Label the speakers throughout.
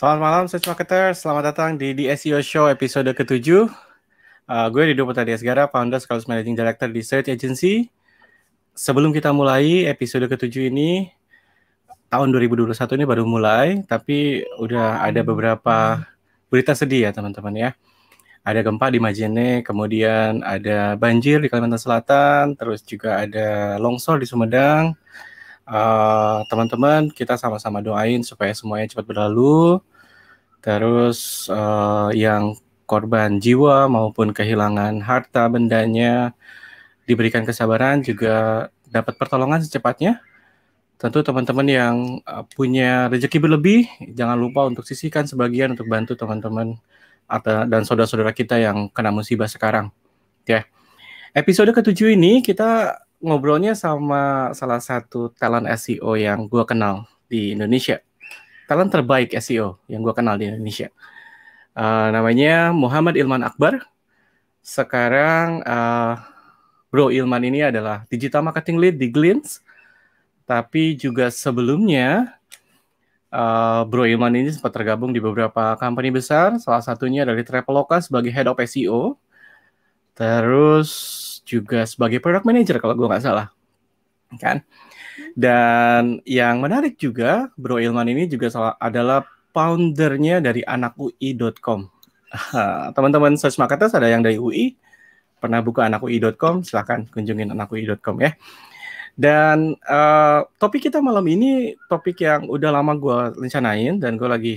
Speaker 1: Selamat malam, Switch Marketer. Selamat datang di The SEO Show episode ke-7. Uh, eh, gue Rido Putadi Asgara, founder sekaligus Managing Director di Search Agency. Sebelum kita mulai episode ke-7 ini, tahun 2021 ini baru mulai, tapi udah ada beberapa berita sedih ya teman-teman ya. Ada gempa di Majene, kemudian ada banjir di Kalimantan Selatan, terus juga ada longsor di Sumedang. Eh, teman-teman, uh, teman -teman, kita sama-sama doain supaya semuanya cepat berlalu Terus uh, yang korban jiwa maupun kehilangan harta bendanya diberikan kesabaran juga dapat pertolongan secepatnya. Tentu teman-teman yang eh, punya rezeki berlebih jangan lupa untuk sisihkan sebagian untuk bantu teman-teman atau dan saudara-saudara kita yang kena musibah sekarang. Ya. Episode ketujuh ini kita ngobrolnya sama salah satu talent SEO yang gue kenal di Indonesia talent terbaik SEO yang gue kenal di Indonesia. Uh, namanya Muhammad Ilman Akbar. Sekarang uh, Bro Ilman ini adalah digital marketing lead di Glints, tapi juga sebelumnya uh, Bro Ilman ini sempat tergabung di beberapa company besar, salah satunya dari Traveloka sebagai head of SEO, terus juga sebagai product manager kalau gue nggak salah, kan? Okay. Dan yang menarik juga, Bro Ilman ini juga salah, adalah foundernya dari anakui.com. Teman-teman search marketers ada yang dari UI, pernah buka anakui.com, silahkan kunjungin anakui.com ya. Dan uh, topik kita malam ini topik yang udah lama gue rencanain dan gue lagi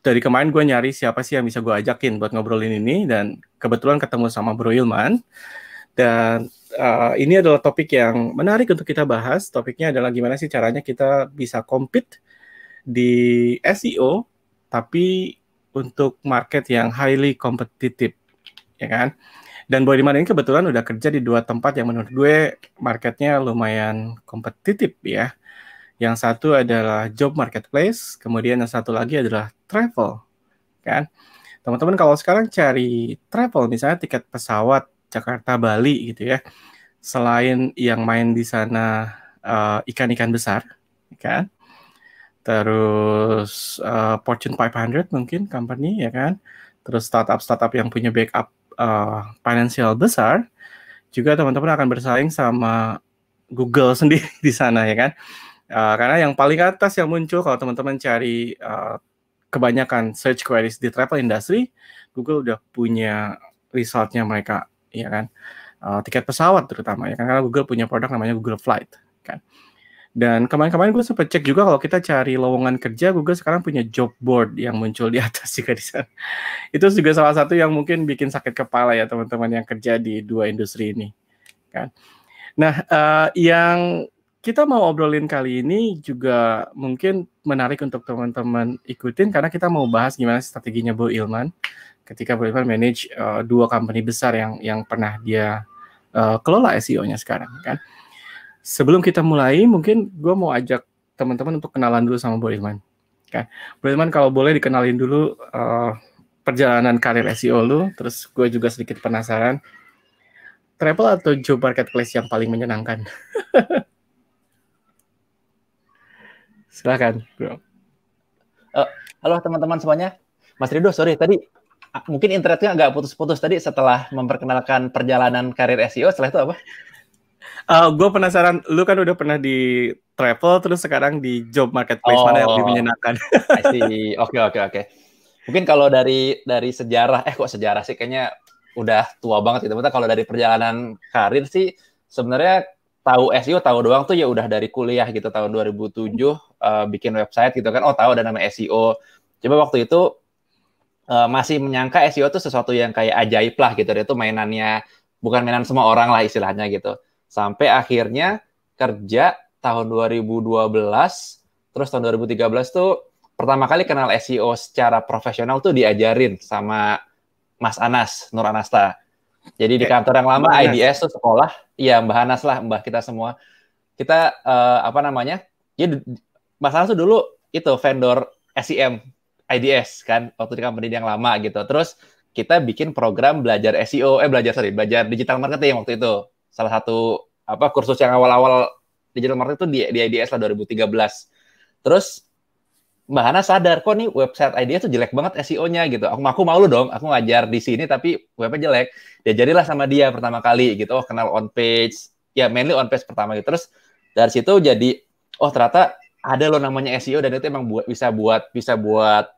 Speaker 1: dari kemarin gue nyari siapa sih yang bisa gue ajakin buat ngobrolin ini dan kebetulan ketemu sama Bro Ilman. Dan uh, ini adalah topik yang menarik untuk kita bahas. Topiknya adalah gimana sih caranya kita bisa compete di SEO tapi untuk market yang highly competitive, ya kan? Dan Diman ini kebetulan udah kerja di dua tempat yang menurut gue marketnya lumayan kompetitif ya. Yang satu adalah job marketplace, kemudian yang satu lagi adalah travel, kan? Teman-teman kalau sekarang cari travel misalnya tiket pesawat Jakarta Bali gitu ya selain yang main di sana eh, ikan-ikan uh, besar ya kan terus uh, Fortune 500 mungkin company ya kan terus startup startup yang punya backup uh, financial besar juga teman-teman akan bersaing sama Google sendiri di sana ya kan uh, karena yang paling atas yang muncul kalau teman-teman cari uh, kebanyakan search queries di travel industry Google udah punya resultnya mereka ya kan uh, tiket pesawat terutama ya kan karena Google punya produk namanya Google Flight kan dan kemarin-kemarin gue sempat cek juga kalau kita cari lowongan kerja Google sekarang punya job board yang muncul di atas juga di sana itu juga salah satu yang mungkin bikin sakit kepala ya teman-teman yang kerja di dua industri ini kan nah uh, yang kita mau obrolin kali ini juga mungkin menarik untuk teman-teman ikutin karena kita mau bahas gimana strateginya Bu Ilman ketika Bu Ilman manage uh, dua company besar yang yang pernah dia uh, kelola SEO-nya sekarang kan. Sebelum kita mulai, mungkin gue mau ajak teman-teman untuk kenalan dulu sama Bu Ilman. Kan? Bu Ilman kalau boleh dikenalin dulu uh, perjalanan karir SEO lu, terus gue juga sedikit penasaran travel atau job marketplace yang paling menyenangkan? Silakan, Bro.
Speaker 2: Uh, halo teman-teman semuanya. Mas Rido, sorry tadi ah, mungkin internetnya agak putus-putus tadi setelah memperkenalkan perjalanan karir SEO. Setelah itu apa?
Speaker 1: Uh, eh, gue penasaran, lu kan udah pernah di travel,
Speaker 2: terus sekarang di job marketplace oh, mana yang lebih oh. menyenangkan? Oke, oke, oke. Mungkin kalau dari dari sejarah, eh kok sejarah sih? Kayaknya udah tua banget gitu. Tapi kalau dari perjalanan karir sih, sebenarnya tahu SEO tahu doang tuh ya udah dari kuliah gitu tahun 2007 uh, eh, bikin website gitu kan oh tahu ada nama SEO coba waktu itu uh, masih menyangka SEO tuh sesuatu yang kayak ajaib lah gitu dia itu mainannya bukan mainan semua orang lah istilahnya gitu sampai akhirnya kerja tahun 2012 terus tahun 2013 tuh pertama kali kenal SEO secara profesional tuh diajarin sama Mas Anas Nur Anasta jadi di kantor yang lama IDS tuh sekolah ya Mbah Hanas lah, Mbah kita semua. Kita uh, apa namanya? Ya Mas Anas tuh dulu itu vendor SEM IDS kan waktu di company yang lama gitu. Terus kita bikin program belajar SEO, eh belajar sorry, belajar digital marketing waktu itu. Salah satu apa kursus yang awal-awal digital marketing itu di, di IDS lah 2013. Terus Mbak Hana sadar kok nih website idea tuh jelek banget SEO-nya gitu. Aku aku lu dong, aku ngajar di sini tapi webnya jelek. Ya jadilah sama dia pertama kali gitu. Oh, kenal on page. Ya, mainly on page pertama gitu. Terus dari situ jadi oh ternyata ada loh namanya SEO dan itu emang buat bisa buat bisa buat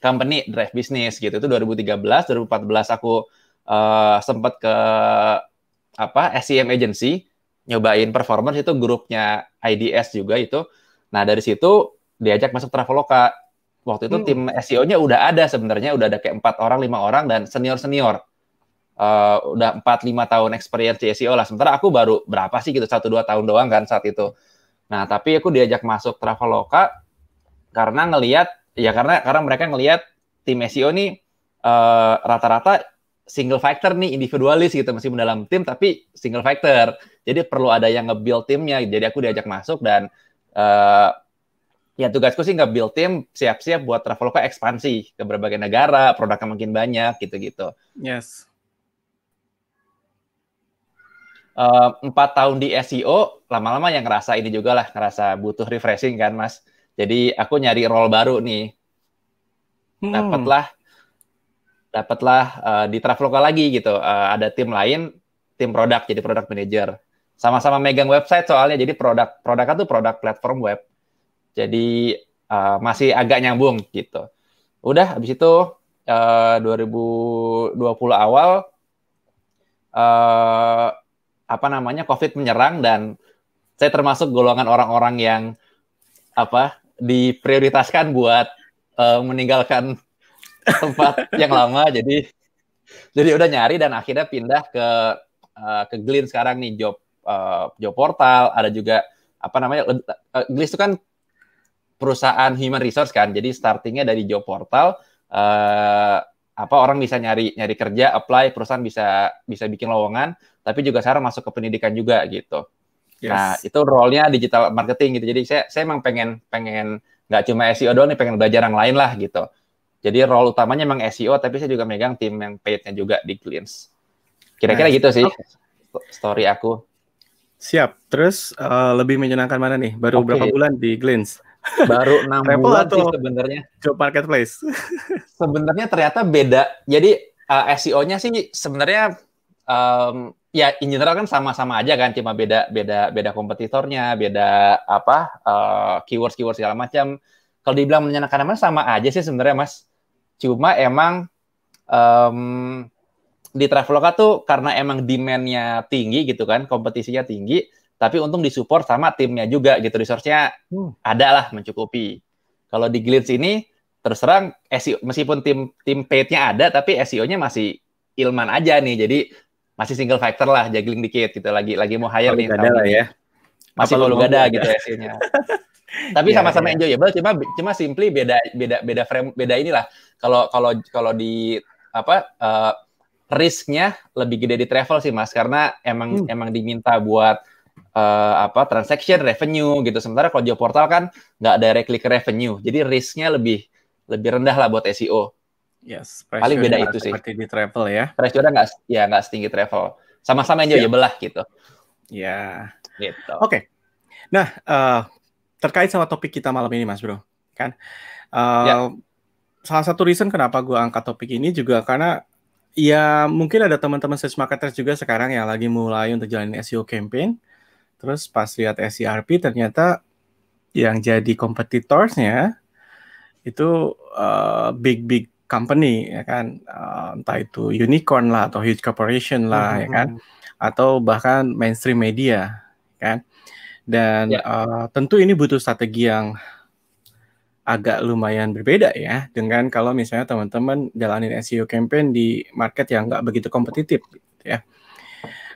Speaker 2: company drive bisnis gitu. Itu 2013, 2014 aku uh, eh, sempat ke apa SEM agency nyobain performance itu grupnya IDS juga itu. Nah, dari situ diajak masuk Traveloka. Waktu itu hmm. tim SEO-nya udah ada sebenarnya, udah ada kayak empat orang, lima orang dan senior-senior. Uh, udah 4 5 tahun experience di SEO lah. Sementara aku baru berapa sih gitu satu dua tahun doang kan saat itu. Nah, tapi aku diajak masuk Traveloka karena ngeliat, ya karena karena mereka ngelihat tim SEO nih uh, rata-rata single factor nih individualis gitu meskipun dalam tim tapi single factor. Jadi perlu ada yang nge-build timnya. Jadi aku diajak masuk dan uh, ya tugasku sih nggak build team siap-siap buat Traveloka ekspansi ke berbagai negara, produknya makin banyak gitu-gitu. Yes. Eh, empat tahun di SEO, lama-lama yang ngerasa ini juga lah, ngerasa butuh refreshing kan mas. Jadi aku nyari role baru nih. Hmm. Dapatlah, dapatlah uh, di Traveloka lagi gitu. Uh, ada tim lain, tim produk jadi produk manager. Sama-sama megang website soalnya, jadi produk produknya tuh produk platform web jadi uh, masih agak nyambung gitu. Udah habis itu eh, uh, 2020 awal uh, apa namanya COVID menyerang dan saya termasuk golongan orang-orang yang apa diprioritaskan buat uh, meninggalkan tempat yang lama jadi jadi udah nyari dan akhirnya pindah ke uh, ke Glint sekarang nih job uh, job portal ada juga apa namanya uh, Glint itu kan perusahaan human resource kan. Jadi startingnya dari job portal uh, apa orang bisa nyari nyari kerja, apply, perusahaan bisa bisa bikin lowongan, tapi juga sekarang masuk ke pendidikan juga gitu. Yes. Nah, itu role-nya digital marketing gitu. Jadi saya saya emang pengen pengen nggak cuma SEO doang nih, pengen belajar yang lain lah gitu. Jadi role utamanya emang SEO, tapi saya juga megang tim yang paid juga di Cleans. Kira-kira nice. gitu sih story aku.
Speaker 1: Siap. Terus uh, lebih menyenangkan mana nih? Baru okay. berapa bulan
Speaker 2: di Glints? baru enam bulan atau sih sebenarnya job marketplace sebenarnya ternyata beda jadi uh, eh, SEO-nya sih sebenarnya um, ya in general kan sama-sama aja kan cuma beda beda beda kompetitornya beda apa uh, eh, keywords keywords segala macam kalau dibilang menyenangkan mana sama aja sih sebenarnya mas cuma emang um, di Traveloka tuh karena emang demand-nya tinggi gitu kan kompetisinya tinggi tapi untung disupport sama timnya juga gitu resource-nya hmm. ada lah mencukupi kalau di Glitz ini terserang SEO meskipun tim tim paid-nya ada tapi SEO-nya masih ilman aja nih jadi masih single factor lah juggling dikit gitu lagi lagi mau hire nih Ada lah ya masih belum ada gitu ya? SEO-nya tapi iya, sama-sama yeah, yeah. enjoyable cuma cuma simply beda beda beda frame beda inilah kalau kalau kalau di apa uh, risknya lebih gede di travel sih mas karena emang hmm. emang diminta buat uh, apa transaction revenue gitu. Sementara kalau job portal kan nggak directly ke revenue, jadi risknya lebih lebih rendah lah buat SEO. Yes, paling beda itu sih. Seperti di travel ya. Pressure nggak ya nggak setinggi travel. Sama-sama aja ya belah gitu. Ya. Yeah. Gitu. Oke. Okay.
Speaker 1: Nah, uh, terkait sama topik kita malam ini, Mas Bro, kan? Uh, eh, yeah. Salah satu reason kenapa gue angkat topik ini juga karena ya mungkin ada teman-teman search marketers juga sekarang yang lagi mulai untuk jalanin SEO campaign Terus pas lihat SCRP ternyata yang jadi kompetitornya itu uh, big big company ya kan uh, entah itu unicorn lah atau huge corporation lah mm -hmm. ya kan mm-hmm. atau bahkan mainstream media kan dan yeah. Ya. uh, tentu ini butuh strategi yang agak lumayan berbeda ya dengan kalau misalnya teman-teman jalanin SEO campaign di market yang nggak begitu kompetitif gitu ya.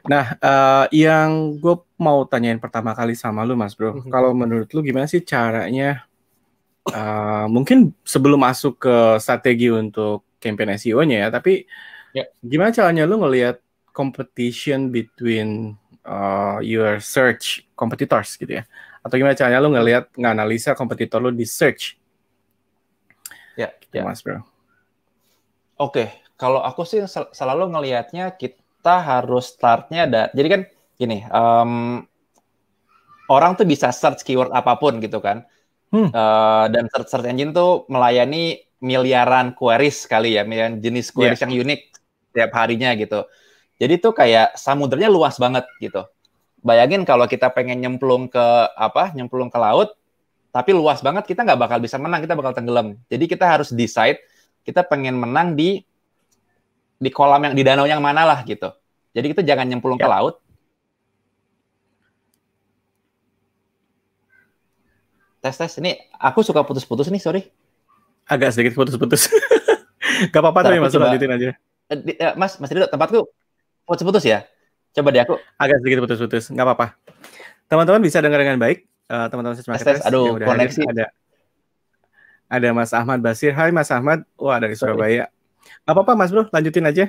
Speaker 1: Nah, uh, yang gue mau tanyain pertama kali sama lu, Mas Bro, mm-hmm. kalau menurut lu gimana sih caranya? Uh, mungkin sebelum masuk ke strategi untuk campaign SEO-nya ya, tapi yeah. gimana caranya lu ngelihat competition between uh, your search competitors gitu ya? Atau gimana caranya lu ngelihat nganalisa kompetitor lu di search? Ya, yeah, gitu, yeah. Mas Bro. Oke,
Speaker 2: okay. kalau aku sih selalu ngelihatnya kita kita harus startnya ada. Jadi kan gini, um, orang tuh bisa search keyword apapun gitu kan. Hmm. Uh, dan search, search engine tuh melayani miliaran queries kali ya, miliaran jenis iya. queries yeah. yang unik tiap harinya gitu. Jadi tuh kayak samudernya luas banget gitu. Bayangin kalau kita pengen nyemplung ke apa, nyemplung ke laut, tapi luas banget kita nggak bakal bisa menang, kita bakal tenggelam. Jadi kita harus decide kita pengen menang di di kolam yang di danau yang mana lah gitu. Jadi kita jangan nyemplung ya. ke laut. Tes tes ini aku suka putus-putus nih, sorry. Agak sedikit putus-putus.
Speaker 1: Gak
Speaker 2: apa-apa tapi Mas lanjutin aja. Eh, eh, Mas, Mas Rido, tempatku putus-putus ya?
Speaker 1: Coba deh aku. Agak sedikit putus-putus, nggak apa-apa. Teman-teman bisa dengar dengan baik. Eh, teman-teman uh, tes, tes, aduh, ya koneksi. Ada, ada Mas Ahmad Basir. Hai Mas Ahmad. Wah, dari Surabaya. Sorry. Gak apa-apa Mas Bro, lanjutin aja.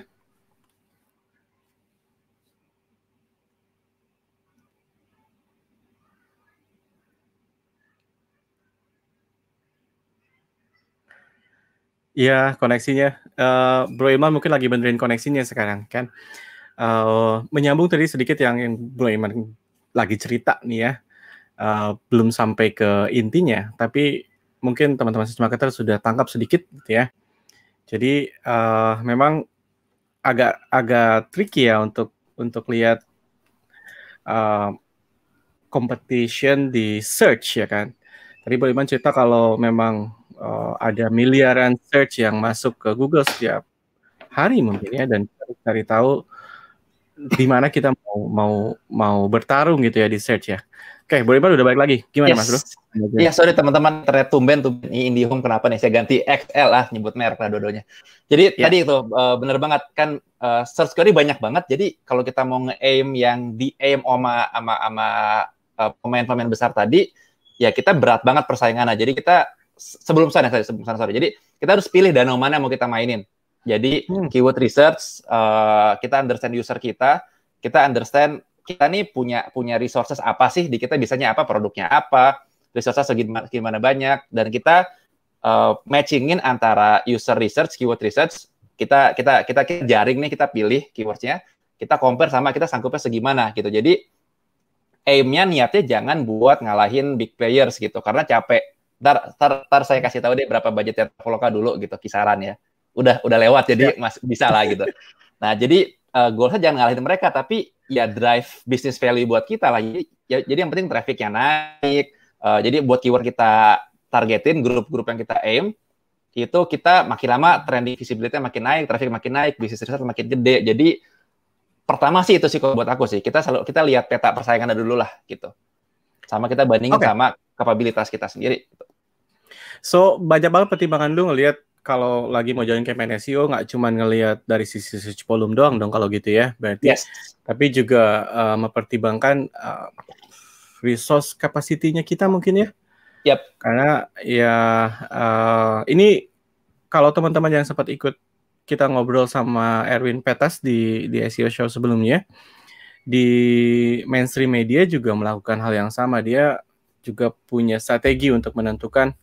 Speaker 1: Iya, koneksinya. Uh, Bro Iman mungkin lagi benerin koneksinya sekarang kan. Uh, menyambung tadi sedikit yang, yang Bro Iman lagi cerita nih ya. Uh, belum sampai ke intinya, tapi mungkin teman-teman sistem sudah tangkap sedikit gitu ya. Jadi uh, memang agak agak tricky ya untuk untuk lihat uh, competition di search ya kan. Tadi Budiman cerita kalau memang uh, ada miliaran search yang masuk ke Google setiap hari mungkin ya dan cari tahu di mana kita
Speaker 2: mau mau mau bertarung gitu ya di search ya. Oke, okay, boleh Pak udah balik lagi. Gimana yes. Mas Bro? Iya, sorry teman-teman, ternyata tumben ini IndiHome kenapa nih saya ganti XL lah nyebut merek lah dua-duanya. Jadi yeah. tadi itu uh, eh, bener banget kan uh, search query banyak banget. Jadi kalau kita mau nge-aim yang di aim sama sama sama uh, eh, pemain-pemain besar tadi, ya kita berat banget persaingannya. Jadi kita sebelum sana saya sebelum sana sorry. Jadi kita harus pilih danau mana yang mau kita mainin. Jadi hmm. keyword research uh, kita understand user kita, kita understand kita nih punya punya resources apa sih di kita bisanya apa produknya apa resources segimana gimana banyak dan kita uh, matchingin antara user research keyword research kita kita kita, kita jaring nih kita pilih keywordsnya kita compare sama kita sanggupnya segimana gitu jadi aimnya niatnya jangan buat ngalahin big players gitu karena capek tar tar, tar saya kasih tahu deh berapa budget yang Traveloka dulu gitu kisaran ya udah udah lewat jadi ya. mas bisa lah gitu nah jadi uh, eh, goalnya jangan ngalahin mereka tapi ya drive business value buat kita lah. Jadi, ya, jadi yang penting trafficnya naik. Uh, jadi buat keyword kita targetin grup-grup yang kita aim itu kita makin lama trending visibility makin naik, traffic makin naik, bisnis research makin gede. Jadi pertama sih itu sih kalau buat aku sih. Kita selalu kita lihat peta persaingan dulu lah gitu. Sama kita bandingin okay. sama kapabilitas kita sendiri. Gitu. So banyak banget pertimbangan lu ngelihat kalau lagi mau join
Speaker 1: campaign SEO oh, nggak cuma ngelihat dari sisi search volume doang dong kalau gitu ya berarti yes. tapi juga uh, mempertimbangkan uh, resource kapasitinya kita mungkin ya yep. karena ya uh, ini kalau teman-teman yang sempat ikut kita ngobrol sama Erwin Petas di di SEO show sebelumnya di mainstream media juga melakukan hal yang sama dia juga punya strategi untuk menentukan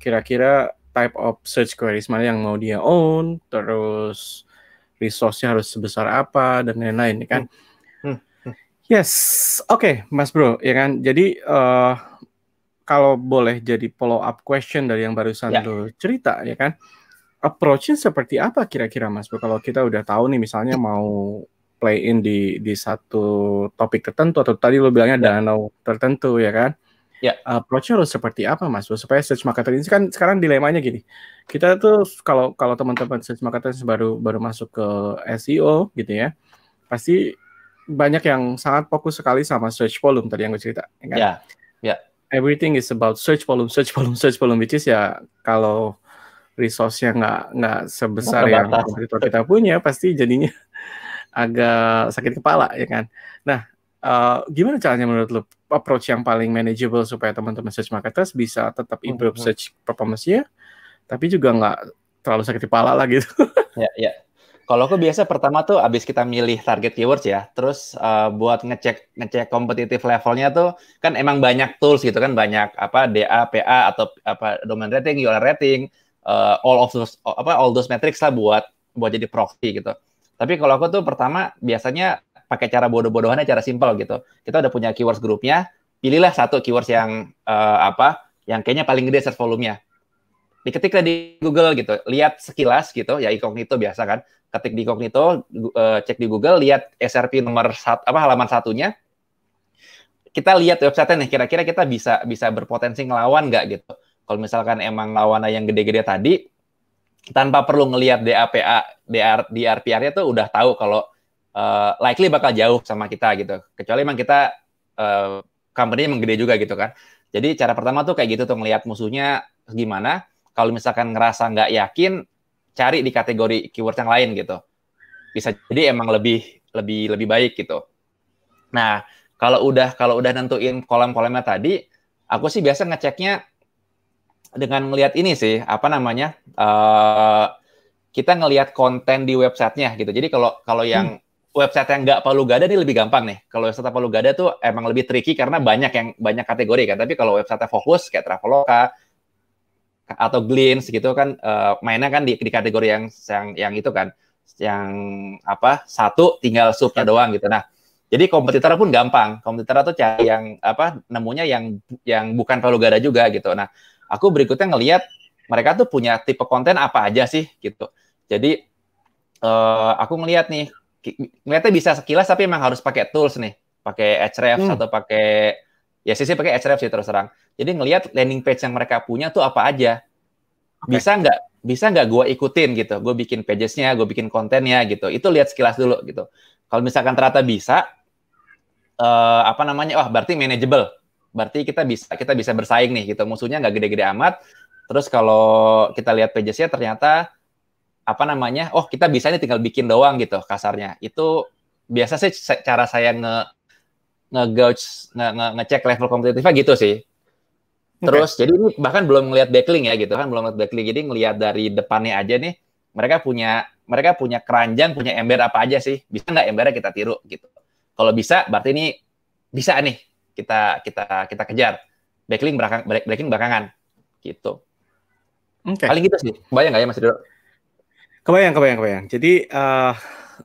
Speaker 1: kira-kira type of search queries mana yang mau dia own, terus resource-nya harus sebesar apa dan lain-lain ya kan. Hmm. hmm. Hmm. Yes, oke okay, Mas Bro, ya kan. Jadi uh, kalau boleh jadi follow up question dari yang barusan yeah. lo cerita ya kan. Approach-nya seperti apa kira-kira Mas Bro? Kalau kita udah tahu nih misalnya mau play in di di satu topik tertentu atau tadi lo bilangnya yeah. danau tertentu ya kan. Ya. Eh, approach-nya harus seperti apa Mas? Supaya search marketer ini kan sekarang dilemanya gini. Kita tuh kalau kalau teman-teman search marketer baru baru masuk ke SEO gitu ya. Pasti banyak yang sangat fokus sekali sama search volume tadi yang gue cerita, ya
Speaker 2: kan? Ya. yeah.
Speaker 1: Everything is about search volume, search volume, search volume which is ya kalau resource yang nggak nggak sebesar yang kita punya pasti jadinya agak sakit kepala ya kan. Nah, uh, gimana caranya menurut lo approach yang paling manageable supaya teman-teman search
Speaker 2: marketers bisa tetap improve mm -hmm. search performance-nya tapi juga nggak terlalu sakit kepala lah gitu. ya, ya. Kalau aku biasa pertama tuh abis kita milih target keywords ya, terus uh, buat ngecek ngecek kompetitif levelnya tuh kan emang banyak tools gitu kan banyak apa DA, PA atau apa domain rating, URL rating, uh, all of those apa all those metrics lah buat buat jadi proxy gitu. Tapi kalau aku tuh pertama biasanya pakai cara bodoh-bodohannya cara simpel gitu. Kita udah punya keywords grupnya, pilihlah satu keywords yang uh, apa yang kayaknya paling gede search volume-nya. Diketik di Google gitu, lihat sekilas gitu, ya incognito biasa kan. Ketik di incognito, uh, cek di Google, lihat SRP nomor sat, apa halaman satunya. Kita lihat website-nya nih, kira-kira kita bisa bisa berpotensi ngelawan nggak gitu. Kalau misalkan emang lawannya yang gede-gede tadi, tanpa perlu ngelihat DAPA, DR, DRPR-nya tuh udah tahu kalau uh, likely bakal jauh sama kita gitu. Kecuali emang kita uh, eh, company emang gede juga gitu kan. Jadi cara pertama tuh kayak gitu tuh ngelihat musuhnya gimana. Kalau misalkan ngerasa nggak yakin, cari di kategori keyword yang lain gitu. Bisa jadi emang lebih lebih lebih baik gitu. Nah, kalau udah kalau udah nentuin kolam-kolamnya tadi, aku sih biasa ngeceknya dengan ngelihat ini sih apa namanya uh, kita ngelihat konten di websitenya gitu. Jadi kalau kalau yang hmm website yang nggak Palu Gada ini lebih gampang nih. Kalau website Palu Gada tuh emang lebih tricky karena banyak yang banyak kategori kan. Tapi kalau website fokus kayak Traveloka atau Glints gitu kan uh, mainnya kan di, di kategori yang yang yang itu kan yang apa satu tinggal subnya iya. doang gitu. Nah, jadi kompetitor pun gampang. Kompetitor tuh cari yang apa nemunya yang yang bukan Palu Gada juga gitu. Nah, aku berikutnya ngelihat mereka tuh punya tipe konten apa aja sih gitu. Jadi uh, aku ngelihat nih ngeliatnya bisa sekilas tapi emang harus pakai tools nih, pakai Ahrefs hmm. atau pakai ya sih sih pakai Ahrefs sih terus terang. Jadi ngelihat landing page yang mereka punya tuh apa aja. Bisa nggak bisa nggak gue ikutin gitu, gue bikin pagesnya, gue bikin kontennya gitu. Itu lihat sekilas dulu gitu. Kalau misalkan ternyata bisa, uh, apa namanya, wah berarti manageable, berarti kita bisa kita bisa bersaing nih gitu. Musuhnya nggak gede-gede amat. Terus kalau kita lihat pagesnya ternyata apa namanya oh kita bisa ini tinggal bikin doang gitu kasarnya itu biasa sih cara saya nge nge gauge nge, nge ngecek level kompetitifnya gitu sih terus okay. jadi ini bahkan belum melihat backlink ya gitu kan belum melihat backlink jadi ngelihat dari depannya aja nih mereka punya mereka punya keranjang punya ember apa aja sih bisa nggak embernya kita tiru gitu kalau bisa berarti ini bisa nih kita kita kita kejar backlink belakang backlink belakangan gitu okay. paling gitu sih bayang nggak ya mas Ridho?
Speaker 1: Kebayang, kebayang, kebayang. Jadi uh,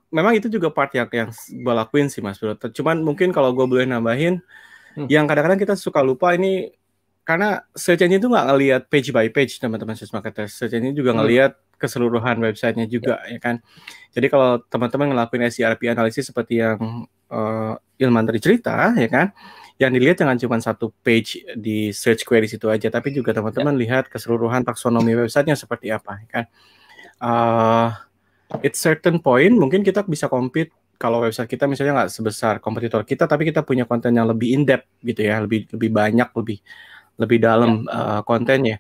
Speaker 1: memang itu juga part yang yang gue lakuin sih Mas Bro. Cuman mungkin kalau gue boleh nambahin, hmm. yang kadang-kadang kita suka lupa ini karena search engine itu nggak ngelihat page by page teman-teman search marketer. Search engine juga hmm. ngelihat hmm. keseluruhan websitenya juga ya, ya kan. Jadi kalau teman-teman ngelakuin SERP analisis seperti yang uh, Ilman tadi cerita ya kan, yang dilihat jangan cuma satu page di search query situ aja, tapi juga ya. teman-teman ya. lihat keseluruhan taksonomi websitenya seperti apa, ya kan? uh, at certain point mungkin kita bisa compete kalau website kita misalnya nggak sebesar kompetitor kita tapi kita punya konten yang lebih in depth gitu ya lebih lebih banyak lebih lebih dalam ya. uh, kontennya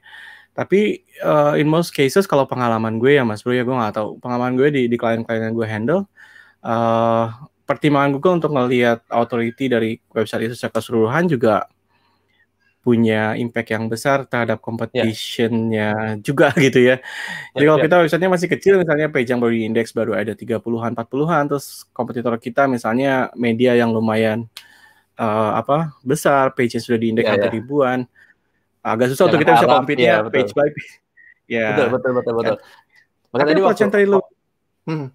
Speaker 1: tapi uh, in most cases kalau pengalaman gue ya mas bro ya gue nggak tahu pengalaman gue di di klien-klien yang gue handle uh, pertimbangan Google untuk melihat authority dari website itu secara keseluruhan juga punya impact yang besar terhadap ya. competition-nya yeah. juga gitu ya. ya Jadi yeah, kalau yeah. kita website-nya masih kecil misalnya page yang baru diindeks baru ada 30-an, 40-an terus kompetitor kita misalnya media yang lumayan uh, apa besar, page yang sudah diindeks yeah, yeah. ribuan.
Speaker 2: Agak susah ya, untuk kita bisa compete yeah, page by
Speaker 1: page. Yeah. Betul betul betul kan? betul. Yeah. Makanya tadi waktu, lu.
Speaker 2: Hmm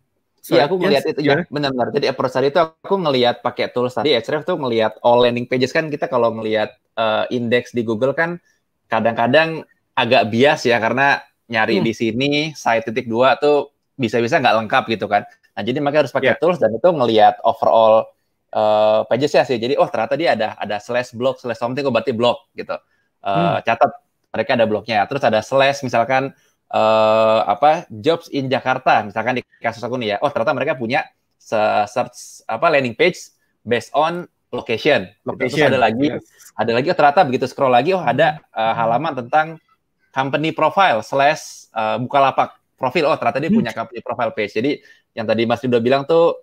Speaker 2: Iya, aku melihat yes, itu juga. Iya, yeah. Benar-benar. Jadi approach eh, tadi itu aku ngelihat pakai tools tadi Ahrefs tuh ngelihat all landing pages kan kita kalau ngelihat uh, eh, indeks di Google kan kadang-kadang agak bias ya karena nyari hmm. di sini site titik dua tuh bisa-bisa nggak lengkap gitu kan. Nah, jadi makanya harus pakai yeah. tools dan itu ngelihat overall uh, ya sih. Jadi oh ternyata dia ada ada slash blog slash something oh berarti blog gitu. Uh, hmm. catat mereka ada blognya. Terus ada slash misalkan uh, apa jobs in Jakarta misalkan di kasus aku nih ya oh ternyata mereka punya search apa landing page based on location, gitu. location. terus ada lagi yes. ada lagi oh, ternyata begitu scroll lagi oh ada uh, halaman tentang company profile slash uh, eh, lapak profil oh ternyata dia hmm. punya company profile page jadi yang tadi Mas udah bilang tuh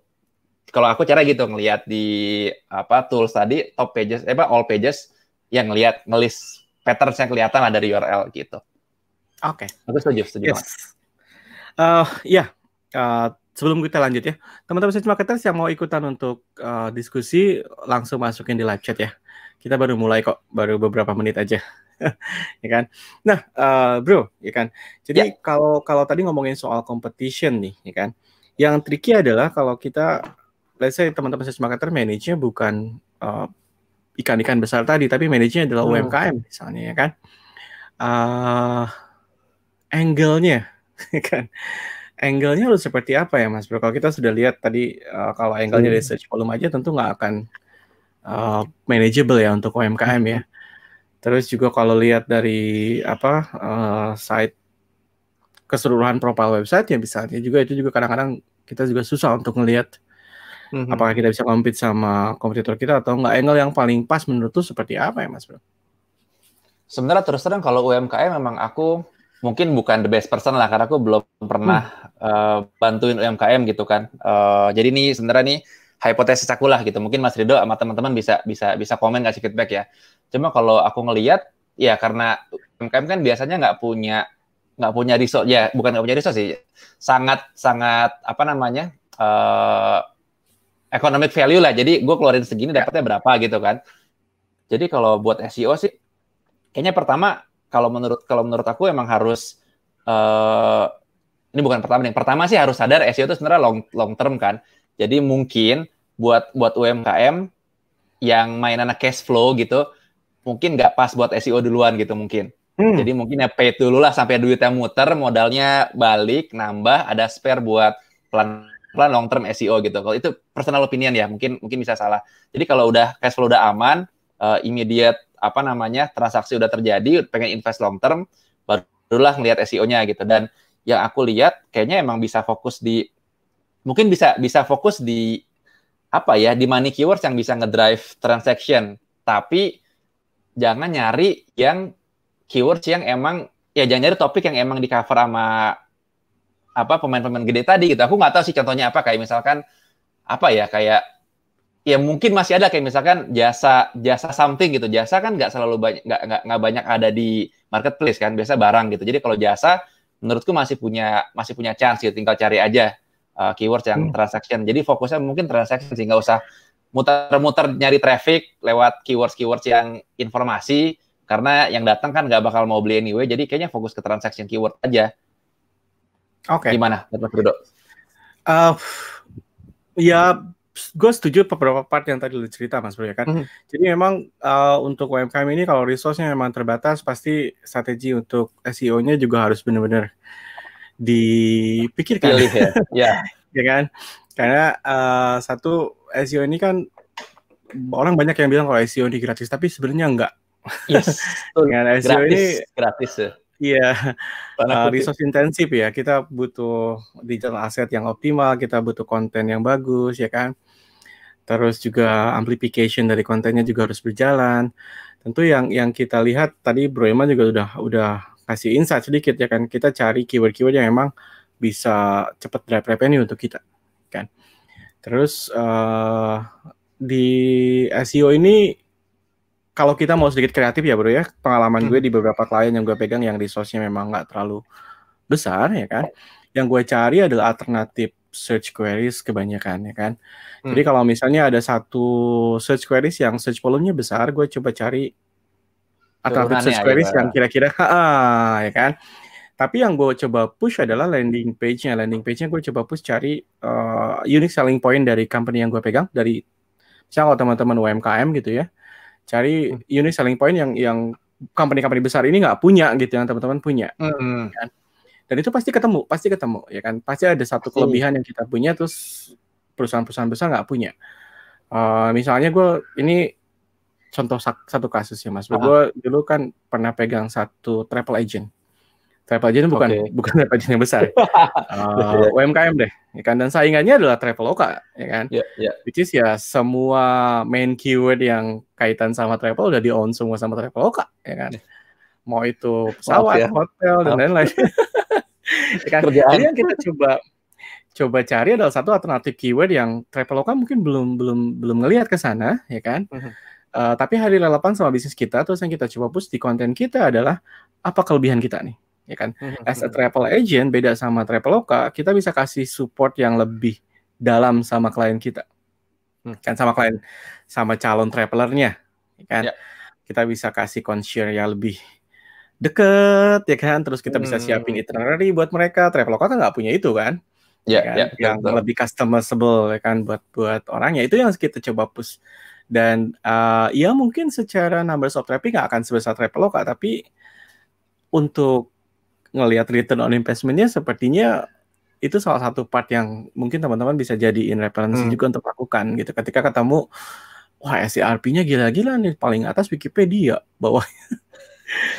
Speaker 2: kalau aku cara gitu ngelihat di apa tools tadi top pages eh apa all pages yang ngelihat ngelis patterns yang kelihatan lah dari URL gitu. Oke. Okay. Aku setuju, setuju. Yes. Uh,
Speaker 1: ya, uh, sebelum kita lanjut ya, teman-teman Switch Marketers yang mau ikutan untuk uh, diskusi, langsung masukin di live chat ya. Kita baru mulai kok, baru beberapa menit aja. ya kan. Nah, uh, bro, ya kan. Jadi yeah. kalau kalau tadi ngomongin soal competition nih, ya kan. Yang tricky adalah kalau kita, let's say teman-teman sales marketer manajenya bukan uh, ikan-ikan besar tadi, tapi manage-nya adalah hmm. UMKM misalnya, ya kan. Uh, angle-nya ya kan angle-nya harus seperti apa ya Mas Bro? Kalau kita sudah lihat tadi uh, kalau angle-nya dari hmm. search volume aja tentu nggak akan uh, manageable ya untuk UMKM ya. Terus juga kalau lihat dari apa uh, site keseluruhan profile website ya ya juga itu juga kadang-kadang kita juga susah untuk melihat hmm apakah kita bisa compete sama
Speaker 2: kompetitor kita atau enggak angle yang paling pas menurut tuh seperti apa ya Mas Bro? Sebenarnya terus terang kalau UMKM memang aku mungkin bukan the best person lah karena aku belum pernah hmm. uh, bantuin UMKM gitu kan. Uh, jadi nih sebenarnya nih hipotesis aku lah gitu. Mungkin Mas ridho sama teman-teman bisa bisa bisa komen kasih feedback ya. Cuma kalau aku ngelihat ya karena UMKM kan biasanya nggak punya nggak punya resource ya bukan nggak punya resource sih sangat sangat apa namanya uh, economic value lah jadi gue keluarin segini ya. dapatnya berapa gitu kan jadi kalau buat SEO sih kayaknya pertama kalau menurut kalau menurut aku emang harus uh, ini bukan pertama yang pertama sih harus sadar SEO itu sebenarnya long long term kan. Jadi mungkin buat buat UMKM yang mainan cash flow gitu mungkin nggak pas buat SEO duluan gitu mungkin. Hmm. Jadi mungkin ya pay dulu lah sampai duitnya muter, modalnya balik, nambah, ada spare buat pelan pelan long term SEO gitu. Kalau itu personal opinion ya, mungkin mungkin bisa salah. Jadi kalau udah cash flow udah aman, uh, immediate apa namanya transaksi udah terjadi pengen invest long term barulah ngelihat SEO-nya gitu dan yang aku lihat kayaknya emang bisa fokus di mungkin bisa bisa fokus di apa ya di money keywords yang bisa ngedrive transaction tapi jangan nyari yang keywords yang emang ya jangan nyari topik yang emang di cover sama apa pemain-pemain gede tadi gitu aku nggak tahu sih contohnya apa kayak misalkan apa ya kayak ya mungkin masih ada kayak misalkan jasa jasa something gitu jasa kan nggak selalu banyak nggak nggak banyak ada di marketplace kan biasa barang gitu jadi kalau jasa menurutku masih punya masih punya chance gitu tinggal cari aja uh, keywords yang hmm. transaction jadi fokusnya mungkin transaction sih nggak usah muter-muter nyari traffic lewat keywords keywords yang informasi karena yang datang kan nggak bakal mau beli anyway jadi kayaknya fokus ke transaction keyword aja oke okay. gimana menurut Rudo? Uh, eh, ya gue setuju beberapa part yang
Speaker 1: tadi lu cerita mas Bro ya kan. Mm. Jadi memang uh, untuk UMKM ini kalau resource-nya memang terbatas pasti strategi untuk SEO-nya juga harus benar-benar dipikirkan. Pilih ya. ya. ya kan? Karena uh, satu SEO ini kan orang banyak yang bilang kalau SEO ini gratis tapi sebenarnya enggak. Yes. Dengan ya SEO gratis, ini gratis ya Iya, uh, resource intensif ya. Kita butuh digital asset yang optimal, kita butuh konten yang bagus, ya kan. Terus juga amplification dari kontennya juga harus berjalan. Tentu yang yang kita lihat tadi Bro Eman juga sudah udah kasih insight sedikit ya kan. Kita cari keyword-keyword yang emang bisa cepat drive revenue untuk kita, kan. Terus uh, di SEO ini kalau kita mau sedikit kreatif ya bro ya, pengalaman hmm. gue di beberapa klien yang gue pegang yang resource-nya memang nggak terlalu besar ya kan. Yang gue cari adalah alternatif search queries kebanyakan ya kan. Hmm. Jadi kalau misalnya ada satu search queries yang search volume-nya besar, gue coba cari alternatif search ya, gitu queries ya. yang kira-kira ah, ya kan. Tapi yang gue coba push adalah landing page-nya. Landing page-nya gue coba push cari uh, unique selling point dari company yang gue pegang, dari misalnya kalau teman-teman UMKM gitu ya cari hmm. unique selling point yang yang company-company besar ini nggak punya gitu yang teman-teman punya hmm. Iya kan? dan itu pasti ketemu pasti ketemu ya kan pasti ada satu kelebihan yang kita punya terus perusahaan-perusahaan besar nggak punya uh, misalnya gue ini contoh satu kasus ya mas gue dulu kan pernah pegang satu travel agent Travel agent bukan okay. bukan agent yang besar. uh, eh, iya, iya. UMKM deh, ya kan? Dan saingannya adalah Traveloka, ya kan? Yeah, yeah. Which is ya semua main keyword yang kaitan sama travel udah di own semua sama Traveloka, ya kan? Iya. Mau itu pesawat, ya. hotel dan lain-lain. ya kan? Jadi yang kita coba coba cari adalah satu alternatif keyword yang Traveloka mungkin belum belum belum ngelihat ke sana, ya kan? Uh, tapi hari relevan sama bisnis kita, terus yang kita coba push di konten kita adalah apa kelebihan kita nih? ya kan hmm, hmm, as a hmm. travel agent beda sama traveloka kita bisa kasih support yang lebih dalam sama klien kita kan sama klien sama calon travelernya ya kan Yeah. kita bisa kasih concierge yang lebih deket ya kan terus kita bisa siapin itinerary buat mereka traveloka kan nggak punya itu kan
Speaker 2: yeah, ya kan? yeah, yang betul.
Speaker 1: lebih customizable ya kan buat buat orangnya itu yang kita coba push dan uh, ya mungkin secara numbers of traffic nggak akan sebesar Traveloka tapi untuk ngelihat return on investmentnya sepertinya itu salah satu part yang mungkin teman-teman bisa jadiin referensi hmm. juga untuk lakukan gitu. Ketika ketemu wah SCRP-nya e gila-gila nih paling atas Wikipedia, bawahnya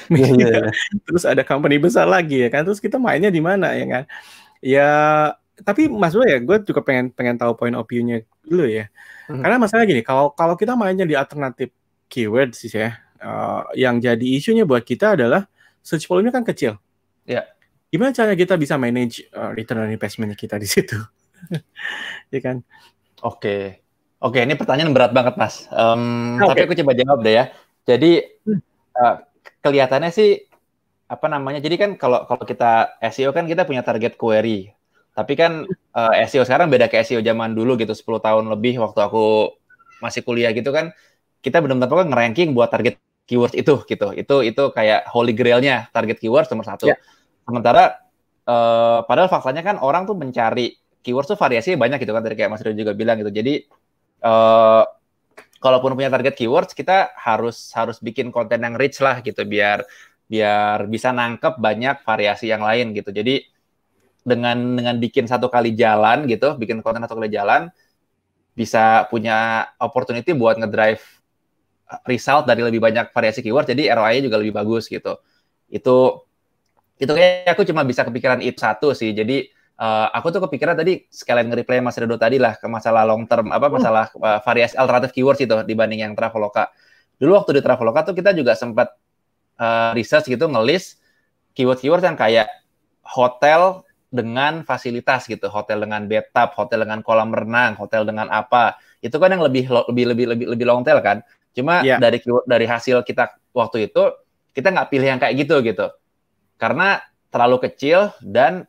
Speaker 1: Yeah, yeah. Iya. Terus ada company besar lagi ya kan. Terus kita mainnya di mana ya kan? Ya tapi Mas Gue ya, gue juga pengen pengen tahu point of view-nya dulu ya. Hmm. Karena masalah gini, kalau kalau kita mainnya di alternatif keyword sih ya, uh, yang jadi isunya buat kita adalah search volume-nya kan kecil. Ya. Gimana caranya kita bisa manage uh, return on investment kita di situ?
Speaker 2: ya kan? Oke. Okay. Oke, okay, ini pertanyaan berat banget, Mas. Um, okay. Tapi aku coba jawab deh ya. Jadi hmm. uh, kelihatannya sih apa namanya? Jadi kan kalau kalau kita SEO kan kita punya target query. Tapi kan uh, SEO sekarang beda ke SEO zaman dulu gitu 10 tahun lebih waktu aku masih kuliah gitu kan kita benar-benar kan ngeranking buat target keyword itu gitu. Itu itu kayak holy grailnya target keyword nomor satu. Yeah. Sementara uh, padahal faktanya kan orang tuh mencari keyword tuh variasinya banyak gitu kan dari kayak Mas Rio juga bilang gitu. Jadi uh, kalaupun punya target keywords kita harus harus bikin konten yang rich lah gitu biar biar bisa nangkep banyak variasi yang lain gitu. Jadi dengan dengan bikin satu kali jalan gitu, bikin konten satu kali jalan bisa punya opportunity buat ngedrive result dari lebih banyak variasi keyword jadi ROI-nya juga lebih bagus gitu. Itu itu kayak aku cuma bisa kepikiran itu satu sih jadi uh, aku tuh kepikiran tadi sekalian nge reply Mas Redo tadi lah ke masalah long term apa hmm. masalah uh, variasi alternatif keywords itu dibanding yang Traveloka. Dulu waktu di Traveloka tuh kita juga sempat uh, research gitu ngelis keyword-keyword yang kayak hotel dengan fasilitas gitu, hotel dengan bathtub, hotel dengan kolam renang, hotel dengan apa. Itu kan yang lebih lebih lebih lebih lebih long tail kan. Cuma yeah. dari dari hasil kita waktu itu kita nggak pilih yang kayak gitu gitu karena terlalu kecil dan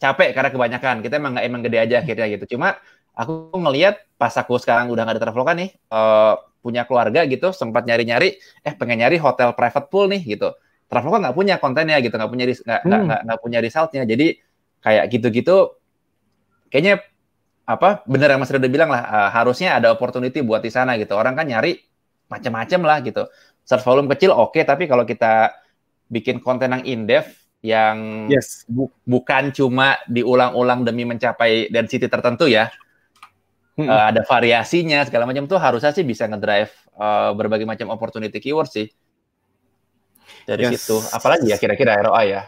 Speaker 2: capek karena kebanyakan kita emang nggak emang gede aja hmm. akhirnya gitu cuma aku ngelihat pas aku sekarang udah nggak di Traveloka nih uh, punya keluarga gitu sempat nyari nyari eh pengen nyari hotel private pool nih gitu Traveloka nggak punya kontennya gitu nggak punya nggak hmm. nggak punya resultnya jadi kayak gitu gitu kayaknya apa bener yang Mas Ridho bilang lah uh, harusnya ada opportunity buat di sana gitu orang kan nyari macam-macam lah gitu search volume kecil oke okay, tapi kalau kita bikin konten yang in-depth yang yes. bu bukan cuma diulang-ulang demi mencapai density tertentu ya. Hmm. Uh, ada variasinya segala macam tuh harusnya sih bisa ngedrive uh, berbagai macam opportunity keyword sih. Dari yes. situ, apalagi ya kira-kira ROA ya.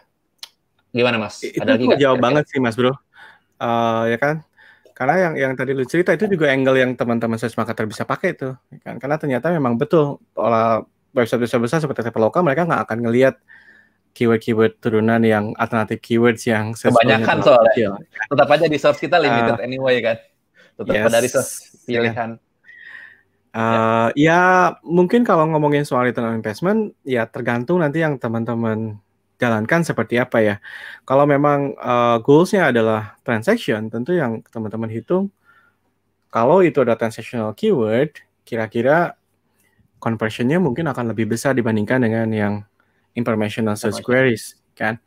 Speaker 2: Gimana Mas? Itu ada lagi jauh kira -kira? banget
Speaker 1: sih Mas Bro. Uh, ya kan? Karena yang yang tadi lu cerita itu juga angle yang teman-teman sales marketer bisa pakai itu, ya kan? Karena ternyata memang betul pola website website besar seperti Traveloka mereka nggak akan ngelihat keyword-keyword turunan yang alternatif keywords yang kebanyakan soalnya kecil.
Speaker 2: tetap aja di source kita ah. limited uh, anyway kan tetap yes, dari source pilihan
Speaker 1: yeah. uh, ya. ya mungkin kalau ngomongin soal return on investment ya tergantung nanti yang teman-teman jalankan seperti apa ya kalau memang uh, goalsnya adalah transaction tentu yang teman-teman hitung kalau itu ada transactional keyword kira-kira conversionnya mungkin akan lebih besar dibandingkan dengan yang informational search queries kan.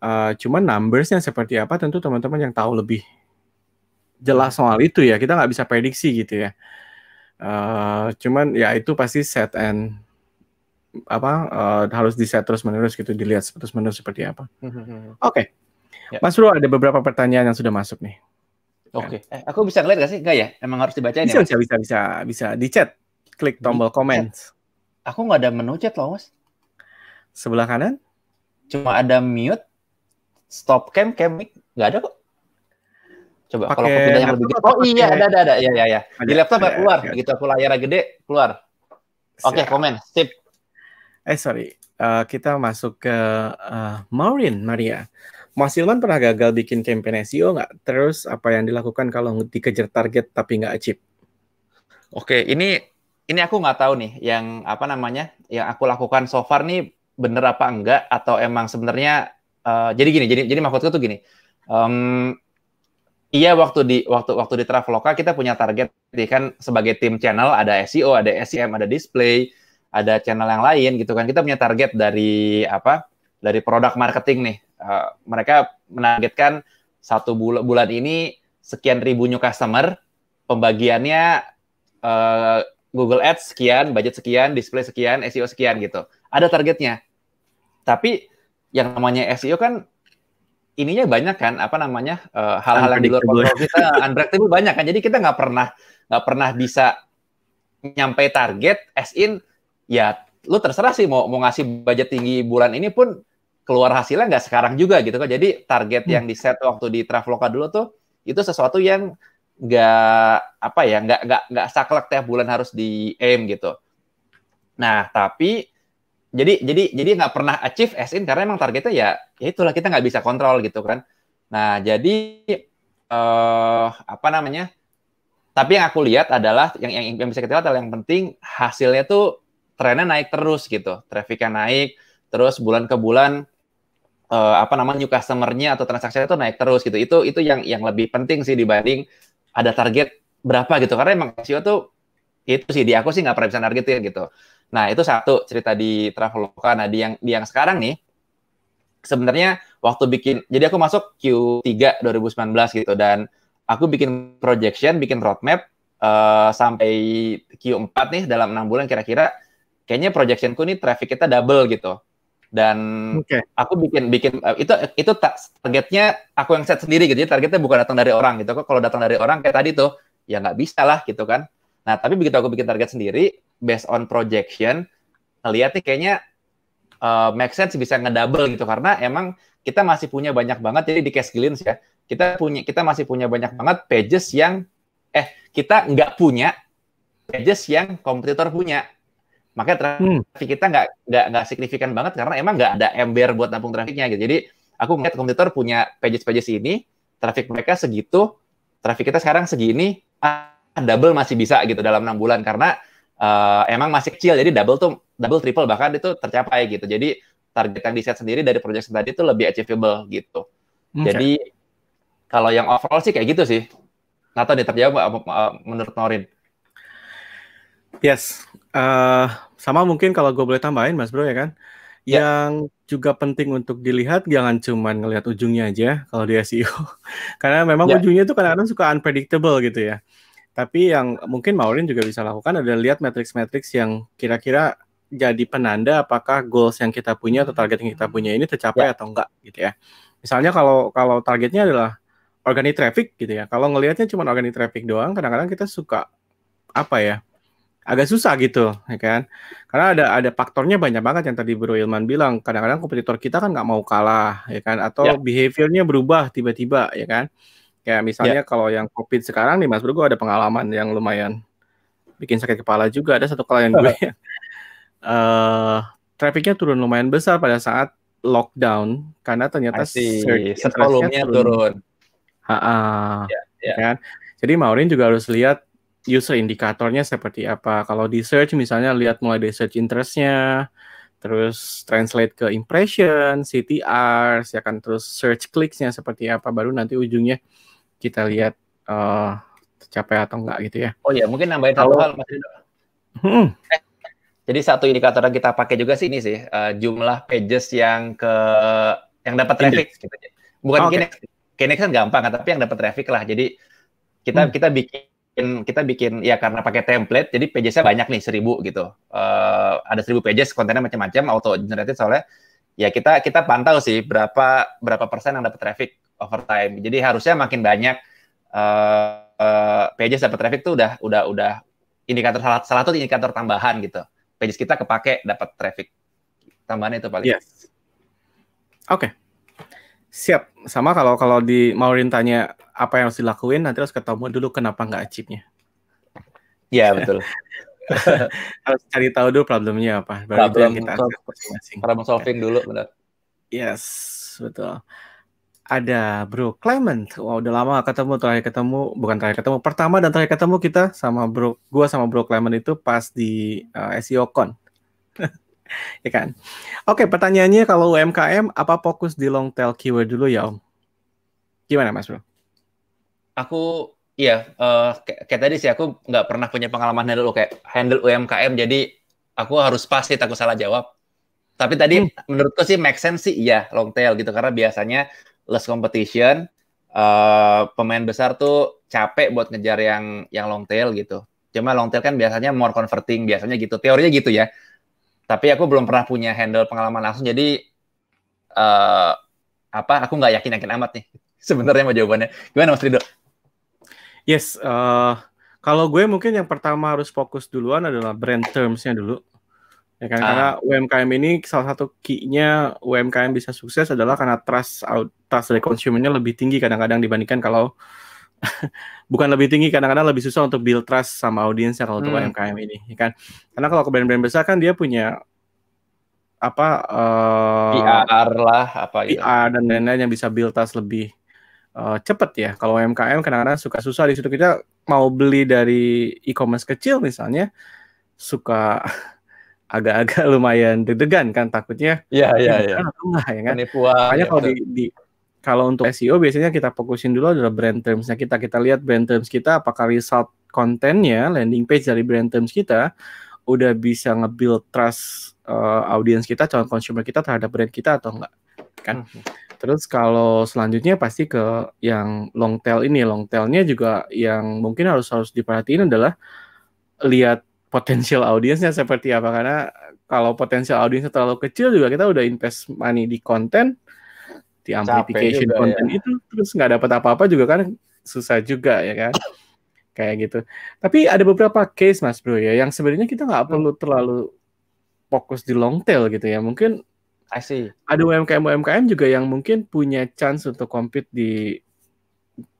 Speaker 1: Uh, cuman numbersnya seperti apa tentu teman-teman yang tahu lebih jelas hmm. soal itu ya kita nggak bisa prediksi gitu ya. Uh, cuman ya itu pasti set and apa uh, harus di set terus menerus gitu dilihat terus menerus seperti apa.
Speaker 2: Hmm, hmm, Oke, okay.
Speaker 1: ya. Mas Bro ada beberapa pertanyaan yang sudah masuk nih.
Speaker 2: Oke, okay. eh, aku bisa ngeliat gak sih? Enggak ya? Emang harus dibacain bisa, ya? Bisa, bisa, bisa, bisa di chat klik tombol comment. Aku nggak ada menu chat loh, Mas. Sebelah kanan? Cuma ada mute, stop cam, cam mic. Nggak ada kok. Coba pake kalau aku pindah yang lebih gede. Oh iya, ada, ada, ada. Ya, ya, ya. Di laptop ya, iya, keluar. Ya. Begitu aku layarnya gede, keluar. Oke, okay, komen. Sip.
Speaker 1: Eh, sorry. Uh, kita masuk ke uh, Maureen Maria. Mas Ilman pernah gagal bikin campaign SEO nggak? Terus apa yang dilakukan kalau dikejar target tapi nggak achieve?
Speaker 2: Oke, ini ini aku nggak tahu nih yang apa namanya yang aku lakukan so far nih bener apa enggak atau emang sebenarnya uh, jadi gini jadi jadi maksudku tuh gini um, iya waktu di waktu waktu di Traveloka kita punya target ya kan sebagai tim channel ada SEO ada SEM ada display ada channel yang lain gitu kan kita punya target dari apa dari produk marketing nih uh, mereka menargetkan satu bulan bulan ini sekian ribu new customer pembagiannya uh, Google Ads sekian, budget sekian, display sekian, SEO sekian gitu. Ada targetnya. Tapi yang namanya SEO kan ininya banyak kan apa namanya uh, hal-hal yang di luar kontrol kita unpredictable banyak kan jadi kita nggak pernah nggak pernah bisa nyampe target as in ya lu terserah sih mau mau ngasih budget tinggi bulan ini pun keluar hasilnya nggak sekarang juga gitu kan jadi target hmm. yang di set waktu di Traveloka dulu tuh itu sesuatu yang nggak apa ya nggak nggak nggak saklek tiap bulan harus di aim gitu nah tapi jadi jadi jadi nggak pernah achieve as in karena emang targetnya ya ya itulah kita nggak bisa kontrol gitu kan nah jadi eh apa namanya tapi yang aku lihat adalah yang yang, yang bisa kita lihat adalah yang penting hasilnya tuh trennya naik terus gitu trafficnya naik terus bulan ke bulan eh, apa namanya new customer-nya atau transaksinya itu naik terus gitu itu itu yang yang lebih penting sih dibanding ada target berapa gitu karena emang SEO tuh itu sih di aku sih nggak pernah bisa targetin gitu nah itu satu cerita di Traveloka nah di yang di yang sekarang nih sebenarnya waktu bikin jadi aku masuk Q3 2019 gitu dan aku bikin projection bikin roadmap uh, sampai Q4 nih dalam enam bulan kira-kira kayaknya projectionku nih traffic kita double gitu dan okay. aku bikin bikin eh, itu itu targetnya aku yang set sendiri gitu jadi targetnya bukan datang dari orang gitu kok kalau datang dari orang kayak tadi tuh ya nggak bisa lah gitu kan nah tapi begitu aku bikin target sendiri based on projection lihat nih kayaknya uh, make sense bisa ngedouble gitu karena emang kita masih punya banyak banget jadi di cash glins ya kita punya kita masih punya banyak banget pages yang eh kita nggak punya pages yang kompetitor punya Makanya traffic hmm. kita nggak nggak nggak signifikan banget karena emang nggak ada ember buat nampung trafiknya gitu. Jadi aku ngeliat kompetitor punya pages-pages ini, traffic mereka segitu, traffic kita sekarang segini, ah, double masih bisa gitu dalam enam bulan karena uh, emang masih kecil. Jadi double tuh double triple bahkan itu tercapai gitu. Jadi target yang diset sendiri dari project tadi itu lebih achievable gitu. Okay. Jadi kalau yang overall sih kayak gitu sih. nato nih terjawab ya, eh, eh, menurut Norin.
Speaker 1: Yes, Uh, sama mungkin kalau gue boleh tambahin Mas Bro ya kan. Yeah. Yang juga penting untuk dilihat jangan cuma ngelihat ujungnya aja kalau di SEO. Karena memang yeah. ujungnya itu kadang-kadang suka unpredictable gitu ya. Tapi yang mungkin Maureen juga bisa lakukan adalah lihat matriks-matriks yang kira-kira jadi penanda apakah goals yang kita punya atau target yang kita punya ini tercapai yeah. atau enggak gitu ya. Misalnya kalau kalau targetnya adalah organic traffic gitu ya. Kalau ngelihatnya cuma organic traffic doang, kadang-kadang kita suka apa ya? agak susah gitu, ya kan? Karena ada ada faktornya banyak banget yang tadi Bro Ilman bilang. Kadang-kadang kompetitor kita kan nggak mau kalah, ya kan? Atau yeah. behaviornya berubah tiba-tiba, ya kan? Kayak misalnya yeah. kalau yang COVID sekarang nih, Mas Bro, gue ada pengalaman yang lumayan bikin sakit kepala juga. Ada satu klien gue uh, eh, trafficnya turun lumayan besar pada saat lockdown karena ternyata search turun. turun. Ha ya, -ha, ya, ya. kan? Jadi Maurin juga harus lihat user indikatornya seperti apa. Kalau di search misalnya lihat mulai dari search interestnya, terus translate ke impression, CTR, ya kan terus search clicksnya seperti apa, baru nanti ujungnya
Speaker 2: kita lihat uh, tercapai atau enggak gitu ya. Oh ya mungkin nambahin satu hal Mas Hmm. Eh, jadi satu indikator yang kita pakai juga sih ini sih, uh, jumlah pages yang ke yang dapat traffic gitu. Bukan oh, okay. Kinex, Kinex kan gampang, kan, tapi yang dapat traffic lah. Jadi kita hmm. kita bikin bikin kita bikin ya karena pakai template jadi saya banyak nih seribu gitu uh, ada seribu pages kontennya macam-macam auto generated soalnya ya kita kita pantau sih berapa berapa persen yang dapat traffic over time jadi harusnya makin banyak uh, uh, pages dapat traffic tuh udah udah udah indikator salah salah satu indikator tambahan gitu pages kita kepake dapat traffic tambahan itu paling yes.
Speaker 1: oke okay. siap sama kalau kalau di mau tanya apa yang harus dilakuin nanti harus ketemu dulu kenapa nggak achieve-nya. Iya betul. harus cari tahu dulu problemnya apa. Baru problem kita masing-masing. Problem solving iya. dulu benar. Yes betul. Ada Bro Clement. wow, udah lama ketemu terakhir ketemu bukan terakhir ketemu pertama dan terakhir ketemu kita sama Bro gua sama Bro Clement itu pas di uh, eh, SEOcon. ya kan. Oke, pertanyaannya kalau UMKM apa fokus di long tail keyword dulu ya Om? Gimana Mas Bro?
Speaker 2: aku Iya, uh, eh, kayak, kayak tadi sih aku nggak pernah punya pengalaman handle kayak handle UMKM, jadi aku harus pasti takut salah jawab. Tapi tadi hmm. menurutku sih make sense sih, iya long tail gitu karena biasanya less competition, uh, pemain besar tuh capek buat ngejar yang yang long tail gitu. Cuma long tail kan biasanya more converting, biasanya gitu teorinya gitu ya. Tapi aku belum pernah punya handle pengalaman langsung, jadi uh, apa? Aku nggak yakin yakin amat nih sebenarnya mau jawabannya. Gimana Mas Rido? Yes, uh,
Speaker 1: kalau gue mungkin yang
Speaker 2: pertama harus fokus
Speaker 1: duluan adalah brand termsnya dulu. Ya kan? uh. Karena ah. UMKM ini salah satu key-nya UMKM bisa sukses adalah karena trust out, trust dari konsumennya lebih tinggi kadang-kadang dibandingkan kalau bukan lebih tinggi kadang-kadang lebih susah untuk build trust sama audiensnya kalau hmm. UMKM ini ya kan. Karena kalau ke brand-brand besar kan dia punya apa uh, eh, PR lah apa ya. Gitu. PR dan lain-lain yang bisa build trust lebih uh, cepet ya. Kalau UMKM kadang-kadang suka susah di situ kita mau beli dari e-commerce kecil misalnya suka agak-agak lumayan deg-degan kan takutnya.
Speaker 2: Iya iya iya.
Speaker 1: Enggak ya kan. Makanya ya, kalau iya. di, di kalau untuk SEO biasanya kita fokusin dulu adalah brand termsnya kita. Kita lihat brand terms kita apakah result kontennya, landing page dari brand terms kita udah bisa nge-build trust uh, audience kita, calon consumer kita terhadap brand kita atau enggak kan. Hmm, hmm. Terus kalau selanjutnya pasti ke yang long tail ini, long tailnya juga yang mungkin harus harus diperhatiin adalah lihat potensial audiensnya seperti apa karena kalau potensial audiensnya terlalu kecil juga kita udah invest money di konten, di amplification ya. konten ya. itu terus nggak dapat apa-apa juga kan susah juga ya kan kayak gitu. Tapi ada beberapa case mas bro ya yang sebenarnya kita nggak hmm. perlu terlalu fokus di long tail gitu ya. Mungkin I see. Ada UMKM UMKM juga yang mungkin punya chance untuk compete di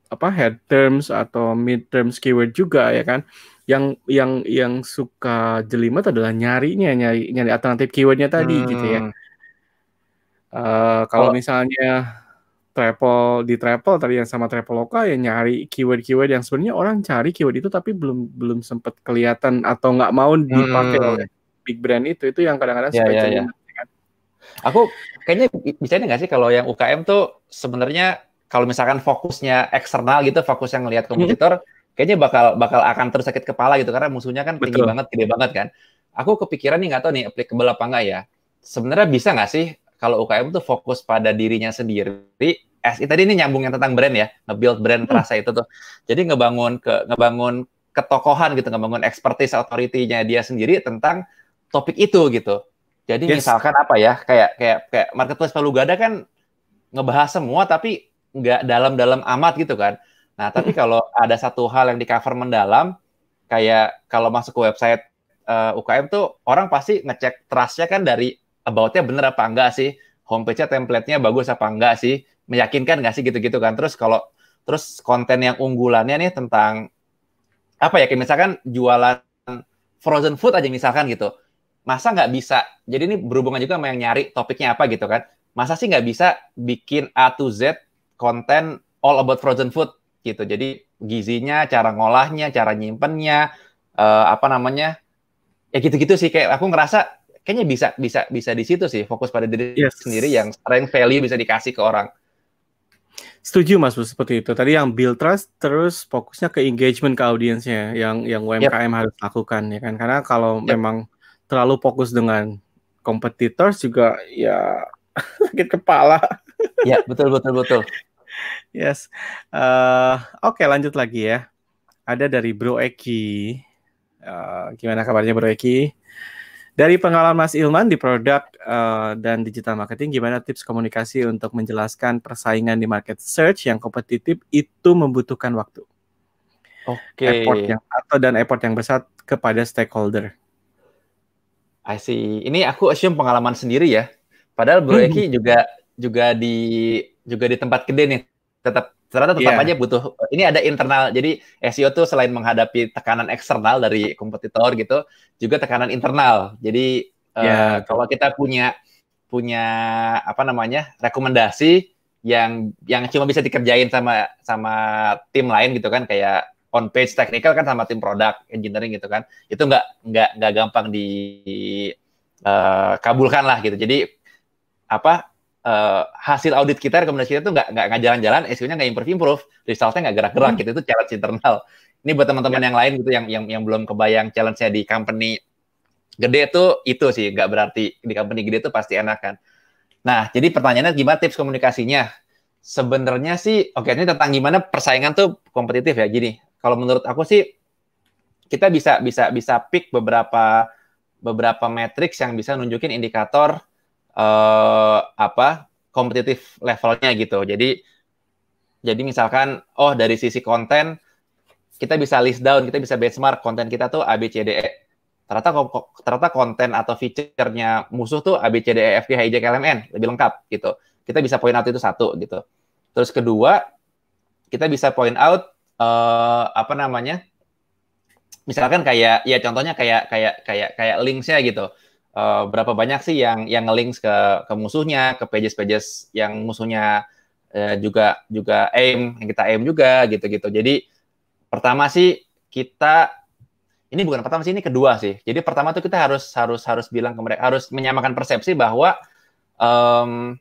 Speaker 1: apa head terms atau mid terms keyword juga ya kan. Yang yang yang suka jelimet adalah nyarinya nyari nyari alternatif keywordnya tadi hmm. gitu ya. Uh, kalau oh. misalnya travel di travel tadi yang sama travel lokal ya nyari keyword-keyword yang sebenarnya orang cari keyword itu tapi belum belum sempat kelihatan atau nggak mau dipakai hmm. oleh
Speaker 2: big brand itu itu yang kadang-kadang yeah, suka yeah, Yeah ya. Aku kayaknya bisa nggak sih kalau yang UKM tuh sebenarnya kalau misalkan fokusnya eksternal gitu, fokus yang ngelihat kompetitor, hmm. kayaknya bakal bakal akan terus sakit kepala gitu karena musuhnya kan tinggi banget, gede banget kan. Aku kepikiran nih nggak tahu nih applicable apa nggak ya. Sebenarnya bisa nggak sih kalau UKM tuh fokus pada dirinya sendiri Eh, tadi ini nyambung yang tentang brand ya, nge-build brand hmm. terasa itu tuh. Jadi ngebangun ke ngebangun ketokohan gitu, ngebangun expertise authority-nya dia sendiri tentang topik itu gitu. Jadi yes. misalkan apa ya kayak kayak kayak marketplace Palu Gada kan ngebahas semua tapi nggak dalam-dalam amat gitu kan. Nah tapi kalau ada satu hal yang di cover mendalam kayak kalau masuk ke website uh, eh, UKM tuh orang pasti ngecek trustnya kan dari aboutnya bener apa enggak sih, homepage-nya template-nya bagus apa enggak sih, meyakinkan nggak sih gitu-gitu kan. Terus kalau terus konten yang unggulannya nih tentang apa ya kayak misalkan jualan frozen food aja misalkan gitu masa nggak bisa jadi ini berhubungan juga sama yang nyari topiknya apa gitu kan masa sih nggak bisa bikin A to Z konten all about frozen food gitu jadi gizinya cara ngolahnya cara nyimpennya uh, apa namanya ya gitu-gitu sih kayak aku ngerasa kayaknya bisa bisa bisa di situ sih fokus pada diri yes. sendiri yang strength value bisa dikasih ke orang
Speaker 1: Setuju Mas Bu seperti itu. Tadi yang build trust terus fokusnya ke engagement ke audiensnya yang yang UMKM yep. harus lakukan ya kan. Karena kalau yep. memang terlalu fokus dengan kompetitor juga ya sakit kepala. ya betul betul betul. Yes. Uh, Oke okay, lanjut lagi ya. Ada dari Bro Eki. Uh, gimana kabarnya Bro Eki? Dari pengalaman Mas Ilman di produk uh, dan digital marketing, gimana tips komunikasi untuk menjelaskan persaingan di market search yang kompetitif itu membutuhkan waktu? Oke. Okay. Effort yang atau dan effort yang besar kepada
Speaker 2: stakeholder. I see. Ini aku assume pengalaman sendiri ya. Padahal Bro Eki juga juga di juga di tempat gede nih. Tetap ternyata tetap yeah. aja butuh. Ini ada internal. Jadi SEO tuh selain menghadapi tekanan eksternal dari kompetitor gitu, juga tekanan internal. Jadi yeah. Iya, uh, kalau kita punya punya apa namanya rekomendasi yang yang cuma bisa dikerjain sama sama tim lain gitu kan kayak on page technical kan sama tim produk engineering gitu kan itu nggak nggak nggak gampang dikabulkan eh, uh, lah gitu jadi apa uh, hasil audit kita rekomendasi kita tuh nggak nggak jalan-jalan seo nggak improve improve resultnya nggak gerak-gerak hmm. gitu itu challenge internal ini buat teman-teman ya. yang lain gitu yang yang yang belum kebayang challenge-nya di company gede tuh itu sih nggak berarti di company gede tuh pasti enak kan nah jadi pertanyaannya gimana tips komunikasinya sebenarnya sih oke okay, ini tentang gimana persaingan tuh kompetitif ya gini kalau menurut aku sih kita bisa bisa bisa pick beberapa beberapa matrix yang bisa nunjukin indikator uh, apa kompetitif levelnya gitu. Jadi jadi misalkan oh dari sisi konten kita bisa list down, kita bisa benchmark konten kita tuh ABCDE ternyata ternyata konten atau fiturnya musuh tuh ABCDEFG hijack LMN lebih lengkap gitu. Kita bisa point out itu satu gitu. Terus kedua, kita bisa point out uh, apa namanya? Misalkan kayak ya contohnya kayak kayak kayak kayak linksnya gitu. Uh, berapa banyak sih yang yang links ke ke musuhnya, ke pages-pages yang musuhnya uh, juga juga aim yang kita aim juga gitu-gitu. Jadi pertama sih kita ini bukan pertama sih ini kedua sih. Jadi pertama tuh kita harus harus harus bilang ke mereka harus menyamakan persepsi bahwa um,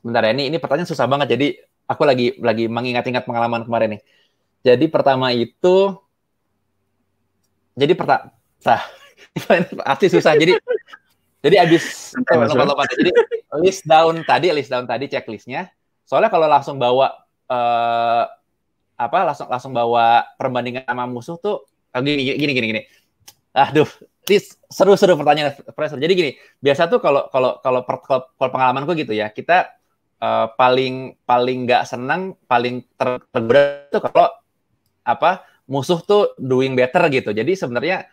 Speaker 2: bentar ya ini ini pertanyaan susah banget. Jadi aku lagi lagi mengingat-ingat pengalaman kemarin nih. Jadi pertama itu jadi pertama nah, pasti susah. Jadi jadi abis eh, lompat-lompat. Jadi list down tadi, list down tadi checklistnya. Soalnya kalau langsung bawa eh, apa langsung langsung bawa perbandingan sama musuh tuh eh, gini gini gini gini. Aduh, seru-seru pertanyaan profesor. Jadi gini, biasa tuh kalau kalau kalau, per kalau pengalamanku gitu ya, kita uh, paling paling nggak senang, paling tergoda tuh kalau apa musuh tuh doing better gitu. Jadi sebenarnya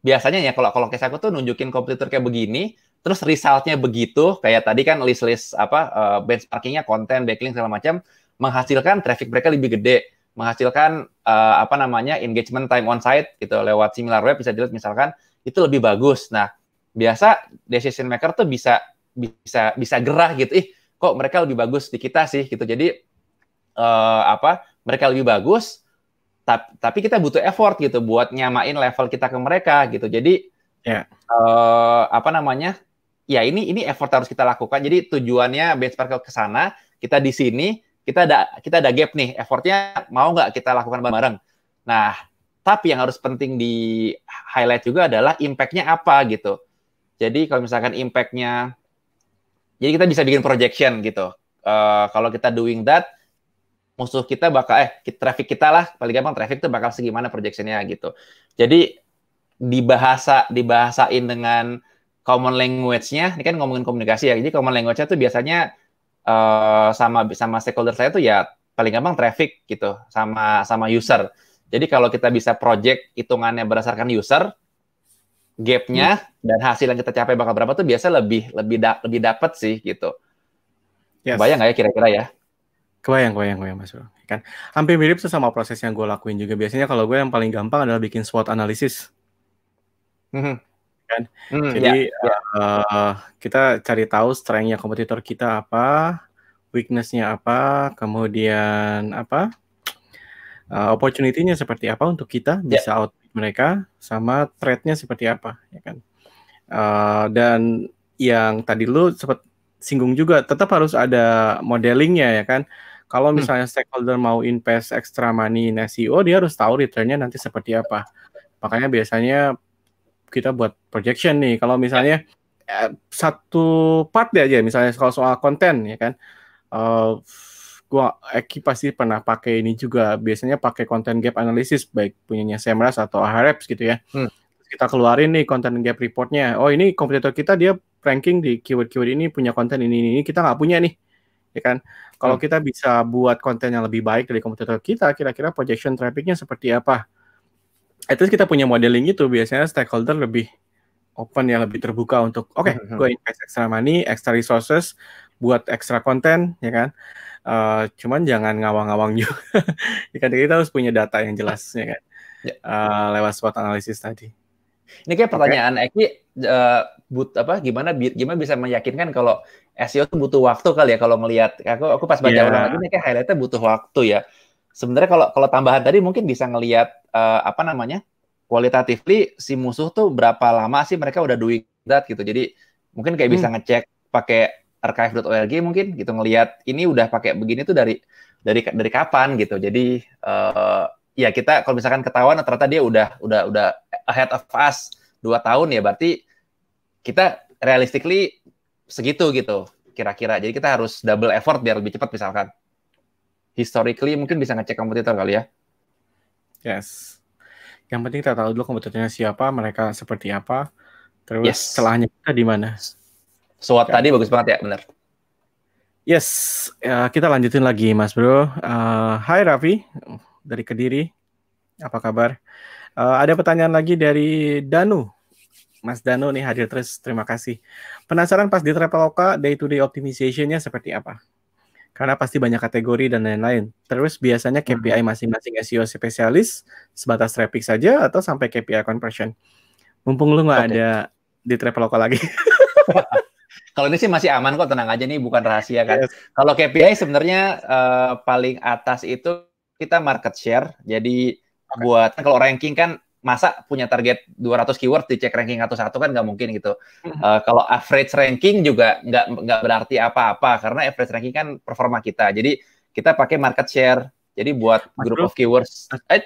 Speaker 2: biasanya ya kalau kalau case aku tuh nunjukin komputer kayak begini, terus resultnya begitu, kayak tadi kan list-list apa uh, eh, benchmarkingnya konten, backlink segala macam, menghasilkan traffic mereka lebih gede, menghasilkan uh, apa namanya engagement time on site gitu lewat similar web bisa dilihat misalkan itu lebih bagus. Nah biasa decision maker tuh bisa bisa bisa gerah gitu, ih kok mereka lebih bagus di kita sih gitu. Jadi uh, apa mereka lebih bagus tapi kita butuh effort gitu buat nyamain level kita ke mereka gitu. Jadi yeah. Ya. uh, apa namanya? Ya ini ini effort harus kita lakukan. Jadi tujuannya benchmark ke sana, kita di sini, kita ada kita ada gap nih. Effortnya mau nggak kita lakukan bareng? bareng Nah, tapi yang harus penting di highlight juga adalah impactnya apa gitu. Jadi kalau misalkan impactnya, jadi kita bisa bikin projection gitu. Uh, kalau kita doing that, musuh kita bakal eh traffic kita lah paling gampang traffic tuh bakal segimana projectionnya gitu. Jadi dibahasa dibahasain dengan common language-nya, ini kan ngomongin komunikasi ya. Jadi common language-nya tuh biasanya uh, sama sama stakeholder saya tuh ya paling gampang traffic gitu sama sama user. Jadi kalau kita bisa project hitungannya berdasarkan user, gapnya hmm. dan hasil yang kita capai bakal berapa tuh biasa lebih lebih da lebih dapat sih gitu. Yes. Bayang nggak ya kira-kira ya?
Speaker 1: Kebayang, kebayang, kebayang Mas Bro. Kan hampir mirip tuh sama proses yang gue lakuin juga. Biasanya kalau gue yang paling gampang adalah bikin SWOT analisis. Mm-hmm. Kan? Hmm, Jadi yeah, yeah. Uh, kita cari tahu strength-nya kompetitor kita apa, weakness-nya apa, kemudian apa? Uh, opportunity-nya seperti apa untuk kita yeah. bisa out mereka sama threat-nya seperti apa, ya kan? Uh, dan yang tadi lu sempat singgung juga tetap harus ada modelingnya ya kan kalau hmm. misalnya hmm. stakeholder mau invest extra money in SEO, dia harus tahu returnnya nanti seperti apa. Makanya biasanya kita buat projection nih. Kalau misalnya eh, satu part aja, misalnya kalau soal konten ya kan. Uh, gua Eki pasti pernah pakai ini juga. Biasanya pakai konten gap analysis baik punyanya Semras atau Ahrefs gitu ya. Hmm. Kita keluarin nih konten gap reportnya. Oh ini kompetitor kita dia ranking di keyword-keyword ini punya konten ini ini, ini. kita nggak punya nih ya kan? Kalau hmm. kita bisa buat konten yang lebih baik dari komputer kita, kira-kira projection trafficnya seperti apa? Itu kita punya modeling itu biasanya stakeholder lebih open ya, lebih terbuka untuk oke, okay, hmm, hmm, hmm. gue invest extra money, extra resources buat extra konten, ya kan? Uh, cuman jangan ngawang-ngawang juga.
Speaker 2: ya kan? kita harus punya data yang jelas, ya kan? Uh, lewat spot analisis tadi. Ini kayak pertanyaan okay. Eki uh, but apa gimana gimana bisa meyakinkan kalau SEO itu butuh waktu kali ya kalau melihat aku aku pas baca yeah. ulang ini kayak highlightnya butuh waktu ya. Sebenarnya kalau kalau tambahan tadi mungkin bisa ngelihat uh, apa namanya kualitatifly si musuh tuh berapa lama sih mereka udah doing that gitu. Jadi mungkin kayak hmm. bisa ngecek pakai archive.org mungkin gitu ngelihat ini udah pakai begini tuh dari dari dari kapan gitu. Jadi uh, ya kita kalau misalkan ketahuan ternyata dia udah udah udah ahead of us dua tahun ya berarti kita realistically segitu gitu kira-kira. Jadi kita harus double effort biar lebih cepat misalkan. Historically mungkin bisa ngecek kompetitor kali ya. Yes. Yang penting kita tahu dulu kompetitornya siapa, mereka
Speaker 1: seperti apa, terus yes. celahnya kita di mana. soal tadi bagus banget ya, benar. Yes, uh, kita lanjutin lagi Mas Bro. Uh, eh, hai Raffi, dari Kediri. Apa kabar? Uh, ada pertanyaan lagi dari Danu. Mas Danu nih hadir terus, terima kasih. Penasaran pas di Traveloka day to day optimization-nya seperti apa? Karena pasti banyak kategori dan lain-lain. Terus biasanya hmm. KPI masing-masing SEO spesialis sebatas traffic saja atau sampai KPI conversion? Mumpung lu nggak okay. ada di Traveloka lagi.
Speaker 2: Kalau ini sih masih aman kok, tenang aja nih, bukan rahasia kan. Yes. Kalau KPI sebenarnya uh, paling atas itu kita market share. Jadi okay. buat kan kalau ranking kan masa punya target 200 keyword dicek ranking atau satu kan nggak mungkin gitu. Uh, kalau average ranking juga nggak nggak berarti apa-apa karena average ranking kan performa kita. Jadi kita pakai market share. Jadi buat Mas group bro, of keywords. Eh,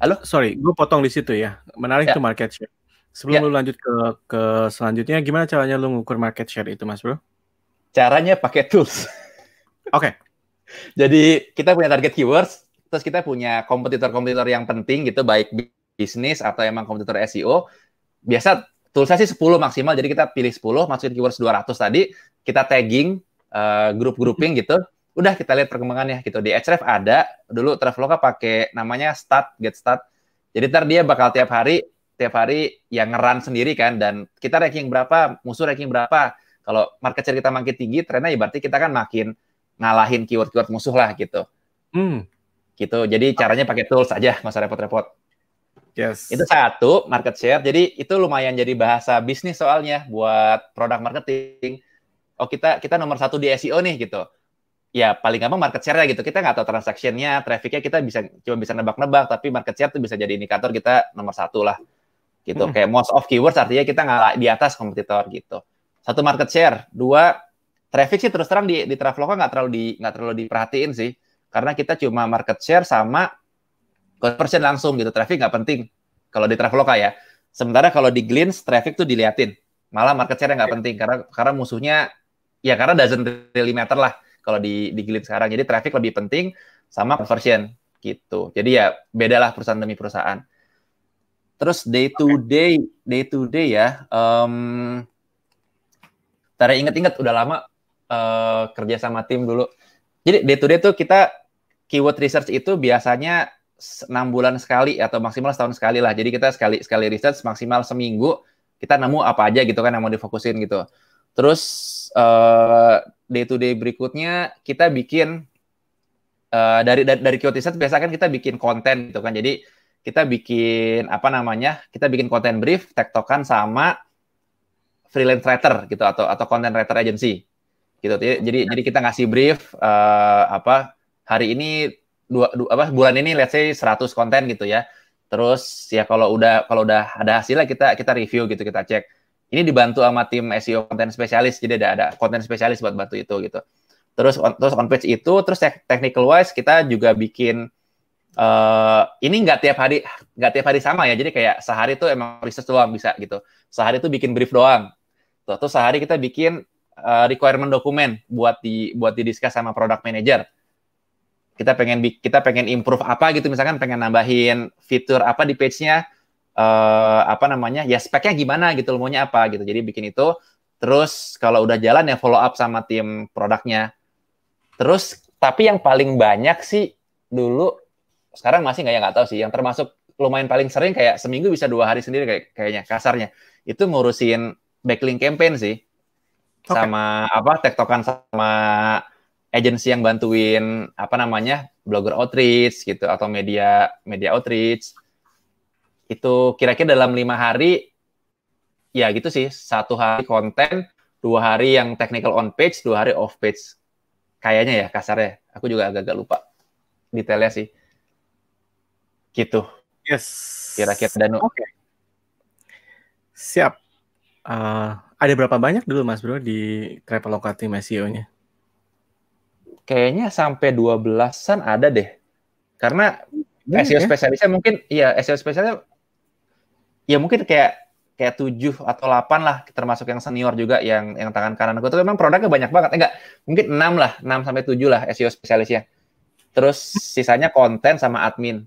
Speaker 2: halo, sorry, gue potong di situ ya. Menarik ya. tuh market share.
Speaker 1: Sebelum ya. lu lanjut ke ke selanjutnya, gimana caranya lu ngukur market share itu, Mas Bro?
Speaker 2: Caranya pakai tools. Oke. okay. Jadi kita punya target keywords, terus kita punya kompetitor-kompetitor yang penting gitu baik bisnis atau emang kompetitor SEO biasa tulisnya sih 10 maksimal jadi kita pilih 10 masukin keywords 200 tadi kita tagging uh, eh, grup grouping gitu udah kita lihat perkembangannya gitu di Ahrefs ada dulu Traveloka pakai namanya start get start jadi ntar dia bakal tiap hari tiap hari yang ngeran sendiri kan dan kita ranking berapa musuh ranking berapa kalau market share kita makin tinggi trennya ya berarti kita kan makin ngalahin keyword-keyword musuh lah gitu. Hmm gitu. Jadi caranya pakai tools aja, nggak usah repot-repot. Yes. Itu satu market share. Jadi itu lumayan jadi bahasa bisnis soalnya buat produk marketing. Oh kita kita nomor satu di SEO nih gitu. Ya paling gampang market share gitu. Kita nggak tahu transaksinya, trafficnya kita bisa cuma bisa nebak-nebak. Tapi market share itu bisa jadi indikator kita nomor satu lah gitu. Hmm. Kayak most of keywords artinya kita nggak di atas kompetitor gitu. Satu market share, dua traffic sih terus terang di di Traveloka nggak terlalu di nggak terlalu diperhatiin sih karena kita cuma market share sama conversion langsung gitu traffic nggak penting kalau di Traveloka ya sementara kalau di Glints traffic tuh diliatin malah market share nggak iya. penting karena karena musuhnya ya karena doesn't really matter lah kalau di di Glints sekarang jadi traffic lebih penting sama conversion gitu jadi ya bedalah perusahaan demi perusahaan terus day to day day to day ya um, tadi inget-inget udah lama uh, kerja sama tim dulu jadi day to day tuh kita keyword research itu biasanya enam bulan sekali atau maksimal setahun sekali lah. Jadi kita sekali sekali research maksimal seminggu kita nemu apa aja gitu kan yang mau difokusin gitu. Terus uh, eh, day to day berikutnya kita bikin uh, dari dari, dari keyword research biasa kan kita bikin konten gitu kan. Jadi kita bikin apa namanya? Kita bikin konten brief, tektokan sama freelance writer gitu atau atau content writer agency gitu. Jadi jadi, jadi kita ngasih brief uh, apa hari ini dua, dua apa bulan ini let's say 100 konten gitu ya. Terus ya kalau udah kalau udah ada hasilnya kita kita review gitu, kita cek. Ini dibantu sama tim SEO konten spesialis, jadi ada ada konten spesialis buat bantu itu gitu. Terus on, terus on page itu, terus technical wise kita juga bikin uh, ini nggak tiap hari nggak tiap hari sama ya. Jadi kayak sehari itu emang research doang bisa gitu. Sehari itu bikin brief doang. terus sehari kita bikin uh, requirement dokumen buat di buat didiskus sama product manager kita pengen kita pengen improve apa gitu misalkan pengen nambahin fitur apa di page-nya uh, apa namanya ya speknya gimana gitu maunya apa gitu jadi bikin itu terus kalau udah jalan ya follow up sama tim produknya terus tapi yang paling banyak sih dulu sekarang masih nggak ya nggak tahu sih yang termasuk lumayan paling sering kayak seminggu bisa dua hari sendiri kayak kayaknya kasarnya itu ngurusin backlink campaign sih okay. sama apa tektokan sama agensi yang bantuin apa namanya blogger outreach gitu atau media media outreach itu kira-kira dalam lima hari ya gitu sih satu hari konten dua hari yang technical on page dua hari off page kayaknya ya kasarnya aku juga agak-agak lupa detailnya sih gitu yes kira-kira dan oke okay.
Speaker 1: siap uh, ada berapa banyak dulu mas bro di Traveloka tim
Speaker 2: SEO nya kayaknya sampai 12-an ada deh. Karena hmm, iya, SEO ya? spesialisnya mungkin ya SEO spesialisnya ya mungkin kayak kayak 7 atau 8 lah termasuk yang senior juga yang yang tangan kanan aku tuh memang produknya banyak banget. Enggak, mungkin 6 lah, 6 sampai 7 lah SEO spesialisnya. Terus sisanya konten sama admin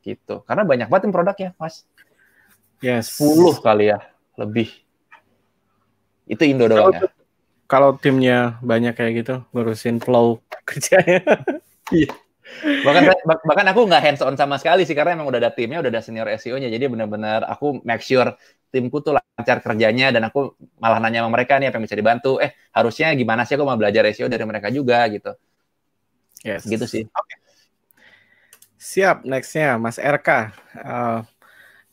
Speaker 2: gitu. Karena banyak banget yang produknya, Mas. Ya,
Speaker 1: yes. 10 kali ya, lebih. Itu Indo doang ya. Kalau timnya banyak kayak gitu, ngurusin flow kerjanya. Iya.
Speaker 2: bahkan bahkan aku nggak hands on sama sekali sih karena emang udah ada timnya udah ada senior SEO-nya jadi benar-benar aku make sure timku tuh lancar kerjanya dan aku malah nanya sama mereka nih apa yang bisa dibantu eh harusnya gimana sih aku mau belajar SEO dari mereka juga gitu yes. gitu sih okay.
Speaker 1: siap nextnya Mas RK uh, eh,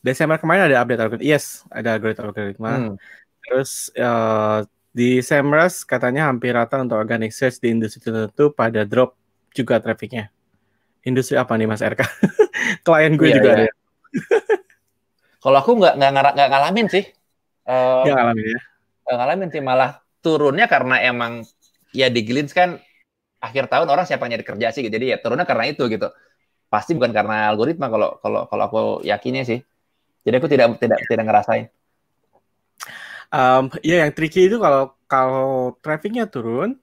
Speaker 1: Desember kemarin ada update algoritma yes ada update algoritma hmm. terus uh, di Semrush katanya hampir rata untuk organic search di industri tertentu pada drop juga trafficnya. Industri apa nih Mas RK? Klien gue yeah, juga yeah. ada.
Speaker 2: Kalau aku nggak nggak ngalamin sih. Nggak um, gak ngalamin ya? Nggak ngalamin sih, malah turunnya karena emang ya di Gilins kan akhir tahun orang siapa nyari kerja sih, gitu. jadi ya turunnya karena itu gitu. Pasti bukan karena algoritma kalau kalau kalau aku yakinnya sih. Jadi aku tidak tidak tidak ngerasain
Speaker 1: um, ya yang tricky itu kalau kalau trafficnya turun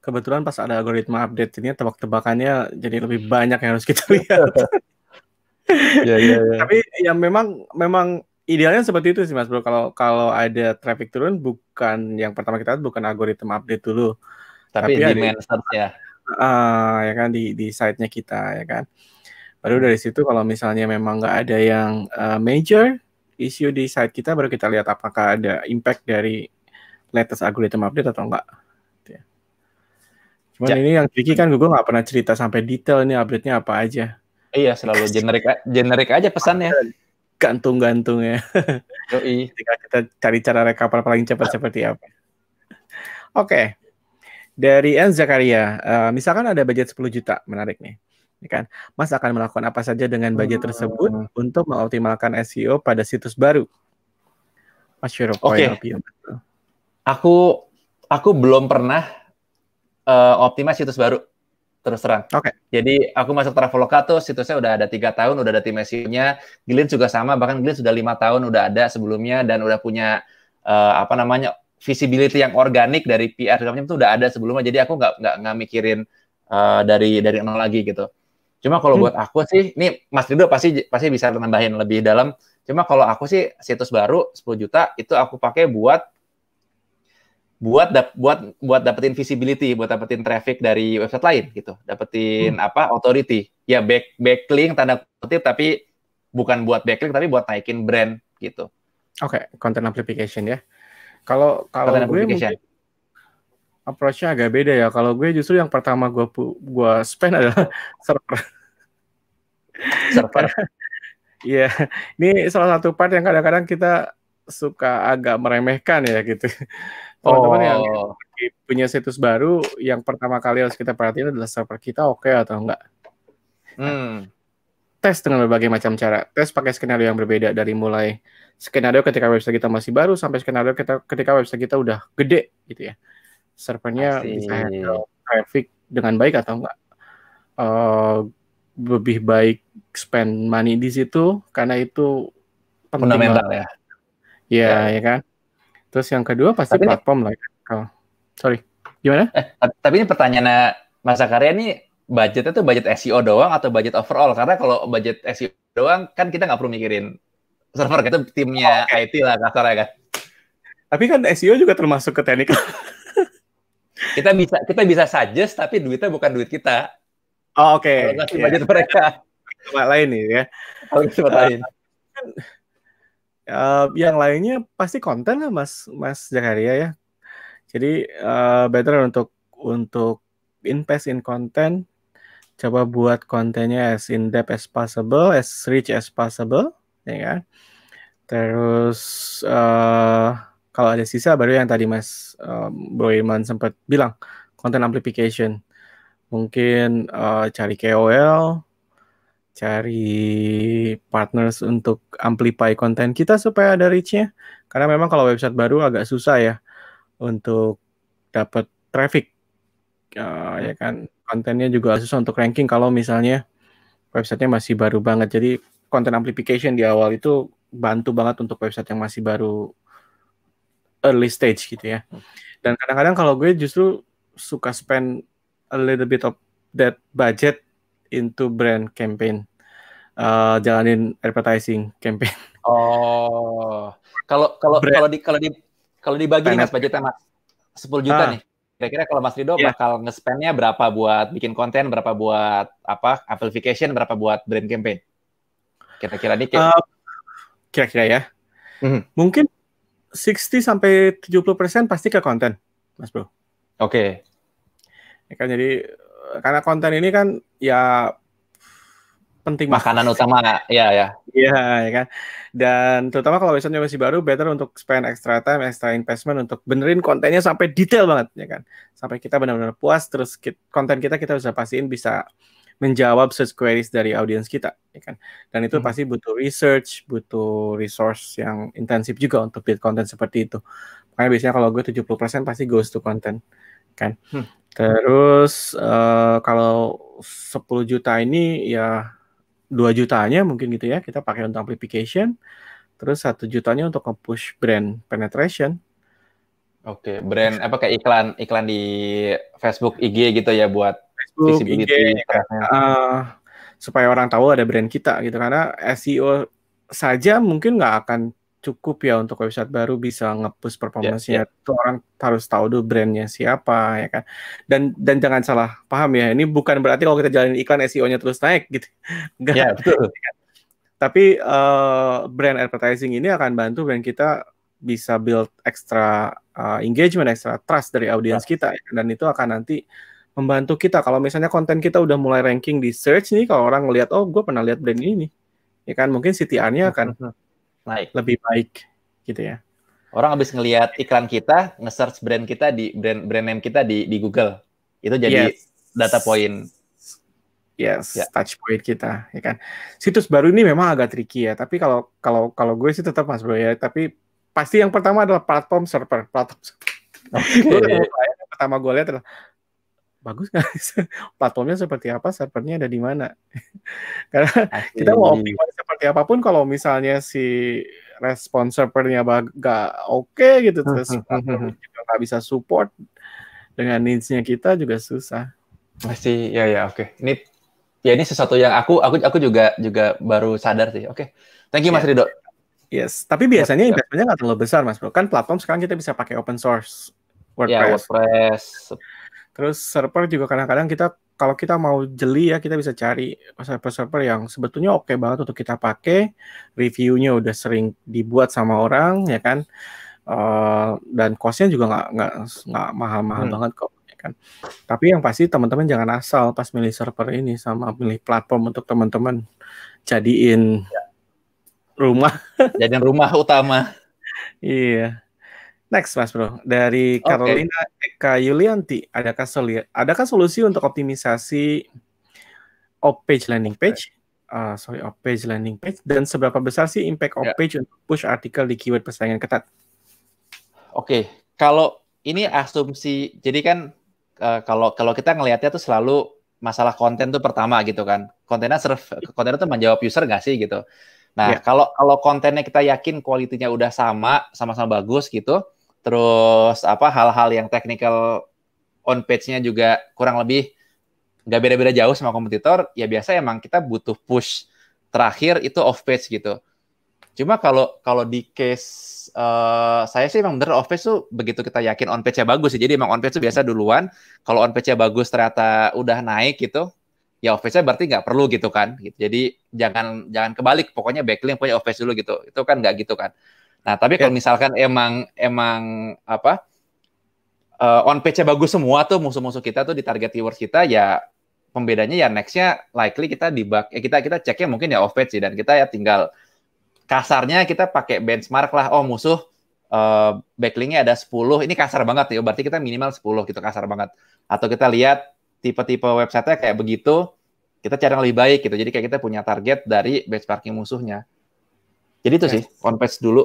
Speaker 1: kebetulan pas ada algoritma update ini tebak-tebakannya jadi lebih banyak yang harus kita lihat ya, ya, ya. tapi ya memang memang idealnya seperti itu sih mas bro kalau kalau ada traffic turun bukan yang pertama kita lihat bukan algoritma update dulu tapi, tapi di main search ya uh, ya kan di di site-nya kita ya kan baru dari situ kalau misalnya memang nggak ada yang uh, major isu di site kita baru kita lihat apakah ada impact dari latest algorithm update atau enggak. Gitu ya. Cuman ja. Ya. ini yang tricky kan Google nggak pernah cerita sampai detail ini update-nya apa aja.
Speaker 2: Iya, selalu generik generik aja pesannya. Gantung-gantung ya.
Speaker 1: Yoi. kita cari cara recover paling cepat seperti apa. Oke. Okay. Dari N Zakaria, uh, misalkan ada budget 10 juta, menarik nih ya kan? Mas akan melakukan apa saja dengan budget hmm. tersebut hmm. untuk mengoptimalkan SEO pada situs baru? Mas oke. okay.
Speaker 2: Aku aku belum pernah uh, eh, optimasi situs baru terus terang. Oke. Okay. Jadi aku masuk Traveloka tuh situsnya udah ada tiga tahun, udah ada tim SEO-nya. Glint juga sama, bahkan Glint sudah lima tahun udah ada sebelumnya dan udah punya uh, apa namanya visibility yang organik dari PR segala itu udah ada sebelumnya. Jadi aku nggak nggak mikirin uh, dari dari nol lagi gitu. Cuma kalau hmm. buat aku sih, ini Mas Rido pasti pasti bisa nambahin lebih dalam. Cuma kalau aku sih situs baru 10 juta itu aku pakai buat buat dap, buat buat dapetin visibility, buat dapetin traffic dari website lain gitu. Dapetin hmm. apa? authority. Ya back backlink tanda kutip tapi bukan buat backlink tapi buat naikin brand gitu. Oke, okay, content amplification ya. Kalau kalau gue approach-nya
Speaker 1: agak beda ya. Kalau gue justru yang pertama gue gue spend adalah server. Server. Iya, yeah. ini salah satu part yang kadang-kadang kita suka agak meremehkan ya gitu. Teman-teman oh. yang punya situs baru, yang pertama kali harus kita perhatiin adalah server kita oke okay atau enggak. Hmm. Tes dengan berbagai macam cara. Tes pakai skenario yang berbeda dari mulai skenario ketika website kita masih baru sampai skenario kita ketika website kita udah gede gitu ya servernya bisa handle traffic dengan baik atau enggak. Uh, lebih baik spend money di situ karena itu fundamental ya. Iya, ya. ya kan. Terus yang kedua pasti tapi platform ini, lah. Oh, sorry, gimana?
Speaker 2: Eh, tapi ini pertanyaan Mas Zakaria ini budgetnya tuh budget SEO doang atau budget overall? Karena kalau budget SEO doang kan kita nggak perlu mikirin server kita timnya oh, okay. IT lah kasarnya kan. Tapi kan SEO juga termasuk ke teknik. Kita bisa kita bisa suggest tapi duitnya bukan duit kita. Oh, oke. Okay. Kalau yeah. Iya. mereka. Tempat lain nih ya. Kalau tempat uh, lain. uh, yang
Speaker 1: lainnya pasti konten lah Mas Mas Jakaria ya. Jadi uh, better untuk untuk invest in content coba buat kontennya as in depth as possible, as rich as possible, ya kan? Terus uh, kalau ada sisa baru yang tadi Mas um, Boyman sempat bilang konten amplification. Mungkin uh, cari KOL, cari partners untuk amplify konten kita supaya ada reach-nya. Karena memang kalau website baru agak susah ya untuk dapat traffic. Uh, ya kan kontennya juga susah untuk ranking kalau misalnya websitenya masih baru banget. Jadi konten amplification di awal itu bantu banget untuk website yang masih baru early stage gitu ya. Dan kadang-kadang kalau gue justru suka spend a little bit of that budget into brand campaign. Uh, jalanin advertising campaign.
Speaker 2: Oh. Kalau kalau kalau di kalau di kalau dibagi nih Mas budgetnya Mas 10 juta ah. nih. Kira-kira kalau Mas Rido yeah. bakal nge-spendnya berapa buat bikin konten, berapa buat apa amplification, berapa buat brand campaign? Kira-kira nih eh, kira-kira ya. Mm-hmm.
Speaker 1: Mungkin 60 sampai 70% persen pasti ke konten, Mas Bro. Oke. Okay. Ya kan jadi karena konten ini kan ya penting makanan banget. utama ya ya. Iya ya kan. Dan terutama kalau misalnya masih baru better untuk spend extra time, extra investment untuk benerin kontennya sampai detail banget ya kan. Sampai kita benar-benar puas terus konten kita kita bisa pastiin bisa menjawab search queries dari audiens kita, ya kan? Dan itu hmm. pasti butuh research, butuh resource yang intensif juga untuk build konten seperti itu. Makanya biasanya kalau gue 70% pasti goes to content, kan? Hmm. Terus uh, kalau 10 juta ini ya dua jutanya mungkin gitu ya, kita pakai untuk amplification. Terus satu jutanya untuk nge-push brand penetration,
Speaker 2: Oke, okay. brand apa eh, kayak iklan iklan di Facebook IG gitu ya buat Facebook, IG, ya,
Speaker 1: uh, supaya orang tahu ada brand kita gitu karena SEO saja mungkin nggak akan cukup ya untuk website baru bisa ngepush performansinya yeah, yeah. itu orang harus tahu dulu brandnya siapa ya kan dan dan jangan salah paham ya ini bukan berarti kalau kita jalanin iklan SEO-nya terus naik gitu enggak yeah, betul. tapi uh, brand advertising ini akan bantu brand kita bisa build extra uh, engagement extra trust dari audiens yeah. kita ya kan. dan itu akan nanti membantu kita kalau misalnya konten kita udah mulai ranking di search nih kalau orang ngelihat
Speaker 2: oh gue pernah lihat brand ini nih ya kan mungkin CTR-nya hmm, akan naik hmm, hmm. lebih baik gitu ya orang habis ngelihat iklan kita nge-search brand kita di brand brand name kita di di Google itu jadi yes. data point
Speaker 1: yes ya. touch point kita ya kan situs baru ini memang agak tricky ya tapi kalau kalau kalau gue sih tetap mas bro ya tapi pasti yang pertama adalah platform server platform server okay. pertama gue lihat adalah bagus nggak platformnya seperti apa servernya ada di mana karena Asli. kita mau optimal seperti apapun kalau misalnya si respon servernya nggak oke okay, gitu hmm, terus kita hmm, hmm, nggak bisa support dengan
Speaker 2: needs-nya kita juga susah masih ya ya oke okay. ini ya ini sesuatu yang aku aku aku juga juga baru sadar sih oke okay. thank you mas yeah. Rido Yes, tapi biasanya ya. investmentnya
Speaker 1: nggak terlalu besar, Mas Bro. Kan platform sekarang kita bisa pakai open source WordPress. Ya, WordPress, Terus server juga kadang-kadang kita kalau kita mau jeli ya kita bisa cari server-server yang sebetulnya oke okay banget untuk kita pakai, reviewnya udah sering dibuat sama orang ya kan, uh, dan costnya juga nggak nggak nggak mahal-mahal hmm. banget kok. Ya kan? Tapi yang pasti teman-teman jangan asal pas milih server ini sama milih platform untuk teman-teman jadiin ya. rumah, jadiin rumah utama. iya. Next, Mas Bro, dari Carolina okay. Eka Yulianti, adakah, soli adakah solusi untuk optimisasi off-page landing page? Uh, sorry, off-page landing page. Dan seberapa besar sih impact ya. off-page yeah. untuk push artikel di keyword
Speaker 2: persaingan ketat? Oke, okay. kalau ini asumsi, jadi kan uh, kalau kalau kita ngelihatnya tuh selalu masalah konten tuh pertama gitu kan. Kontennya serve, kontennya tuh menjawab user nggak sih gitu. Nah, yeah. kalau kalau kontennya kita yakin kualitinya udah sama, sama-sama bagus gitu, terus apa hal-hal yang technical on page-nya juga kurang lebih nggak beda-beda jauh sama kompetitor, ya biasa emang kita butuh push terakhir itu off page gitu. Cuma kalau kalau di case uh, saya sih emang bener off page tuh begitu kita yakin on page-nya bagus sih. Jadi emang on page tuh biasa duluan. Kalau on page-nya bagus ternyata udah naik gitu, ya off page-nya berarti nggak perlu gitu kan. Jadi jangan jangan kebalik. Pokoknya backlink punya off page dulu gitu. Itu kan nggak gitu kan. Nah, tapi kalau iya. misalkan emang emang apa uh, on page-nya bagus semua tuh musuh-musuh kita tuh di target keywords kita ya pembedanya ya next-nya likely kita di bug eh, kita kita ceknya mungkin ya off page sih dan kita ya tinggal kasarnya kita pakai benchmark lah oh musuh uh, backlinknya ada 10 ini kasar banget ya berarti kita minimal 10 gitu kasar banget atau kita lihat tipe-tipe websitenya kayak begitu kita cari yang lebih baik gitu jadi kayak kita punya target dari benchmarking musuhnya jadi itu yes. sih on page dulu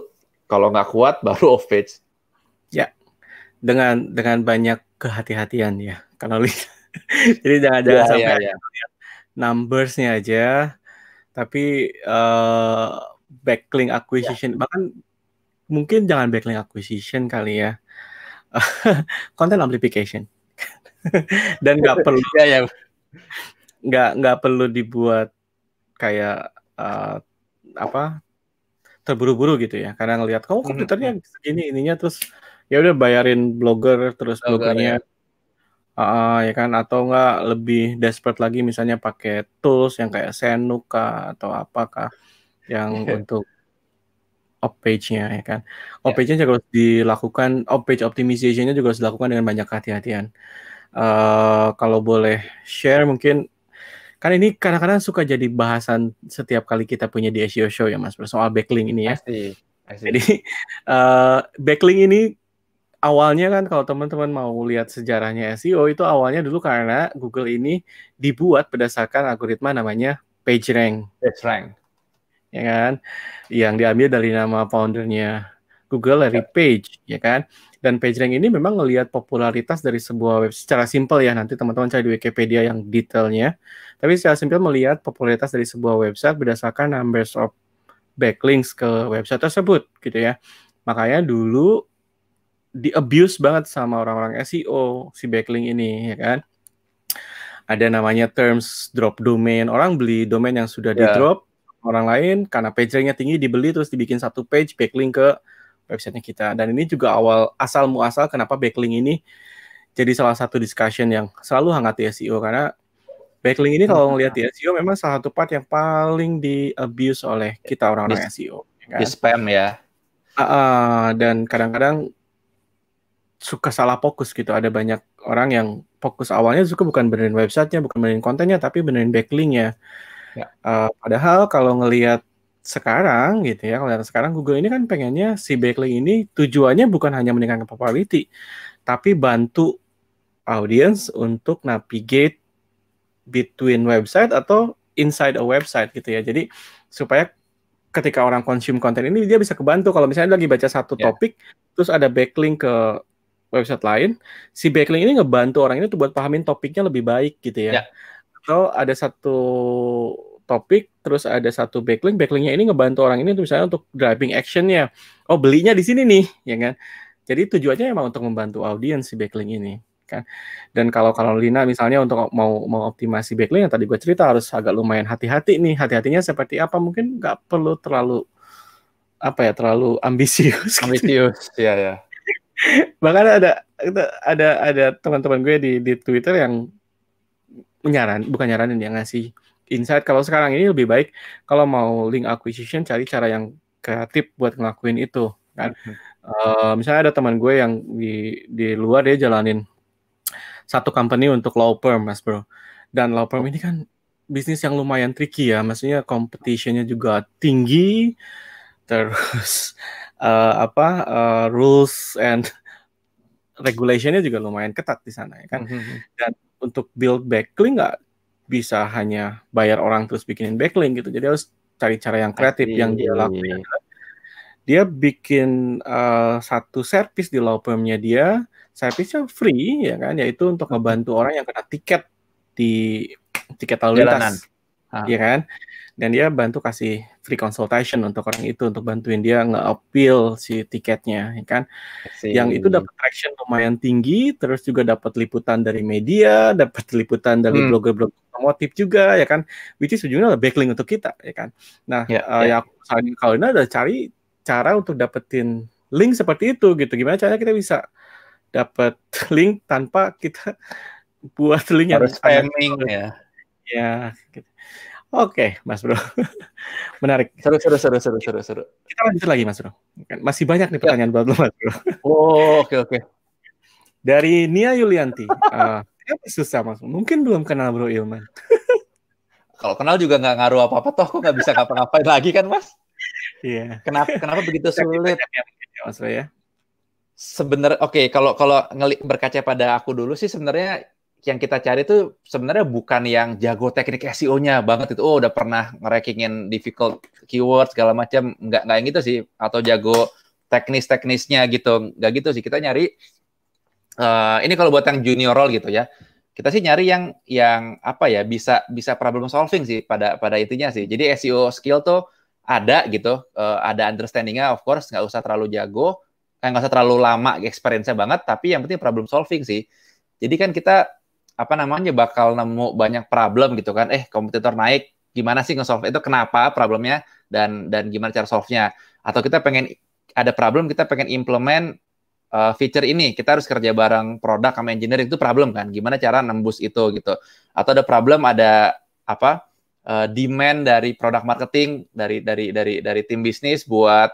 Speaker 2: kalau
Speaker 1: nggak kuat baru off page. Ya, dengan dengan banyak kehati-hatian ya kalau Jadi jangan jangan ya, sampai ya, ya. numbersnya aja, tapi uh, backlink acquisition ya. bahkan mungkin jangan backlink acquisition kali ya, content amplification dan nggak perlu ya, ya. nggak nggak perlu dibuat kayak uh, apa terburu-buru gitu ya karena ngelihat kamu oh, komputernya hmm, hmm. segini ininya terus ya udah bayarin blogger terus blogger, blogernya ya. Uh, ya kan atau enggak lebih desperate lagi misalnya pakai tools yang kayak Senuka atau apakah yang untuk op page-nya ya kan. Op ya. page-nya juga harus dilakukan op page optimization-nya juga harus dilakukan dengan banyak hati hatian Uh, eh, kalau boleh share mungkin Kan ini kadang-kadang suka jadi bahasan setiap kali kita punya di SEO show ya Mas soal backlink ini ya. see. Jadi uh, backlink ini awalnya kan kalau teman-teman mau lihat sejarahnya SEO itu awalnya dulu karena Google ini dibuat berdasarkan algoritma namanya PageRank. PageRank. Ya kan? Yang diambil dari nama foundernya Google Larry ya. Page, ya kan? Dan PageRank ini memang melihat popularitas dari sebuah web secara simpel ya nanti teman-teman cari di Wikipedia yang detailnya. Tapi secara simpel melihat popularitas dari sebuah website berdasarkan numbers of backlinks ke website tersebut gitu ya. Makanya dulu di abuse banget sama orang-orang SEO si backlink ini ya kan. Ada namanya terms drop domain. Orang beli domain yang sudah yeah. di ya. drop orang lain karena page nya tinggi dibeli terus dibikin satu page backlink ke websitenya kita. Dan ini juga awal asal muasal kenapa backlink ini jadi salah satu discussion yang selalu hangat di SEO karena backlink ini kalau hmm. ngelihat di SEO memang salah satu part yang paling di abuse oleh kita orang-orang SEO. Ya kan? Di spam ya. uh, dan kadang-kadang suka salah fokus gitu. Ada banyak orang yang fokus awalnya suka bukan benerin websitenya, bukan benerin kontennya, tapi benerin backlinknya. Ya. Uh, padahal kalau ngelihat sekarang gitu ya kalau sekarang Google ini kan pengennya si backlink ini tujuannya bukan hanya meningkatkan popularity tapi bantu audience untuk navigate between website atau inside a website gitu ya jadi supaya ketika orang consume konten ini dia bisa kebantu kalau misalnya lagi baca satu yeah. topik terus ada backlink ke website lain si backlink ini ngebantu orang ini tuh buat pahamin topiknya lebih baik gitu ya yeah. atau ada satu topik, terus ada satu backlink. Backlinknya ini ngebantu orang ini untuk misalnya untuk driving actionnya. Oh belinya di sini nih, ya kan? Jadi tujuannya emang untuk membantu audiens si backlink ini kan. Dan kalau kalau Lina misalnya untuk mau mau optimasi backlink yang tadi gue cerita harus agak lumayan hati-hati nih. Hati-hatinya seperti apa? Mungkin nggak perlu terlalu apa ya terlalu ambisius. Gitu. Ambisius, gitu. ya ya. Bahkan ada ada ada teman-teman gue di di Twitter yang menyaran bukan nyaranin yang ngasih insight kalau sekarang ini lebih baik kalau mau link acquisition cari cara yang kreatif buat ngelakuin itu kan. Mm -hmm. uh, misalnya ada teman gue yang di di luar dia jalanin satu company untuk law firm, Mas Bro. Dan law firm ini kan bisnis yang lumayan tricky ya, maksudnya competitionnya juga tinggi. Terus uh, apa uh, rules and regulationnya juga lumayan ketat di sana ya kan. Mm -hmm. Dan untuk build backlink nggak bisa hanya bayar orang terus bikinin backlink gitu. Jadi harus cari cara yang kreatif yang dia lakukan. Dia bikin uh, satu service di law firmnya dia, servisnya free ya kan, yaitu untuk ngebantu orang yang kena tiket di tiket lalu lintas. ya kan? dan dia bantu kasih free consultation untuk orang itu untuk bantuin dia nge-appeal si tiketnya ya kan Sini. yang itu dapat traction lumayan tinggi terus juga dapat liputan dari media dapat liputan dari hmm. blogger-blogger hmm. promotif juga ya kan which is sebenarnya backlink untuk kita ya kan nah ya uh, eh, yeah. yang aku kalau ini adalah cari cara untuk dapetin link seperti itu gitu gimana caranya kita bisa dapat link tanpa kita buat link Harus yang spamming ya ya gitu. Oke, okay, Mas Bro. Menarik. Seru, seru, seru, seru, seru, seru. Kita lanjut lagi, Mas Bro. Kan masih banyak nih ya. pertanyaan ya. buat Mas Bro. Oh, oke, okay, oke. Okay. Dari Nia Yulianti. uh, susah, Mas. Mungkin belum kenal Bro Ilman.
Speaker 2: Kalau kenal juga nggak ngaruh apa-apa, toh kok nggak bisa ngapa-ngapain lagi kan, Mas? Iya. Yeah. Kenapa, kenapa begitu sulit? Ya, Mas Bro ya. Sebenarnya, oke, okay, kalau kalau berkaca pada aku dulu sih sebenarnya yang kita cari itu sebenarnya bukan yang jago teknik SEO-nya banget itu. Oh, udah pernah ngerakingin difficult keywords segala macam, nggak nggak yang gitu sih atau jago teknis-teknisnya gitu. Nggak gitu sih. Kita nyari uh, ini kalau buat yang junior role gitu ya. Kita sih nyari yang yang apa ya bisa bisa problem solving sih pada pada intinya sih. Jadi SEO skill tuh ada gitu, uh, ada understandingnya of course nggak usah terlalu jago, eh, nggak usah terlalu lama experience-nya banget, tapi yang penting problem solving sih. Jadi kan kita apa namanya bakal nemu banyak problem gitu kan eh kompetitor naik gimana sih nge-solve itu kenapa problemnya dan dan gimana cara solve-nya atau kita pengen ada problem kita pengen implement uh, feature ini kita harus kerja bareng produk sama engineering itu problem kan gimana cara nembus itu gitu atau ada problem ada apa uh, demand dari produk marketing dari dari dari dari tim bisnis buat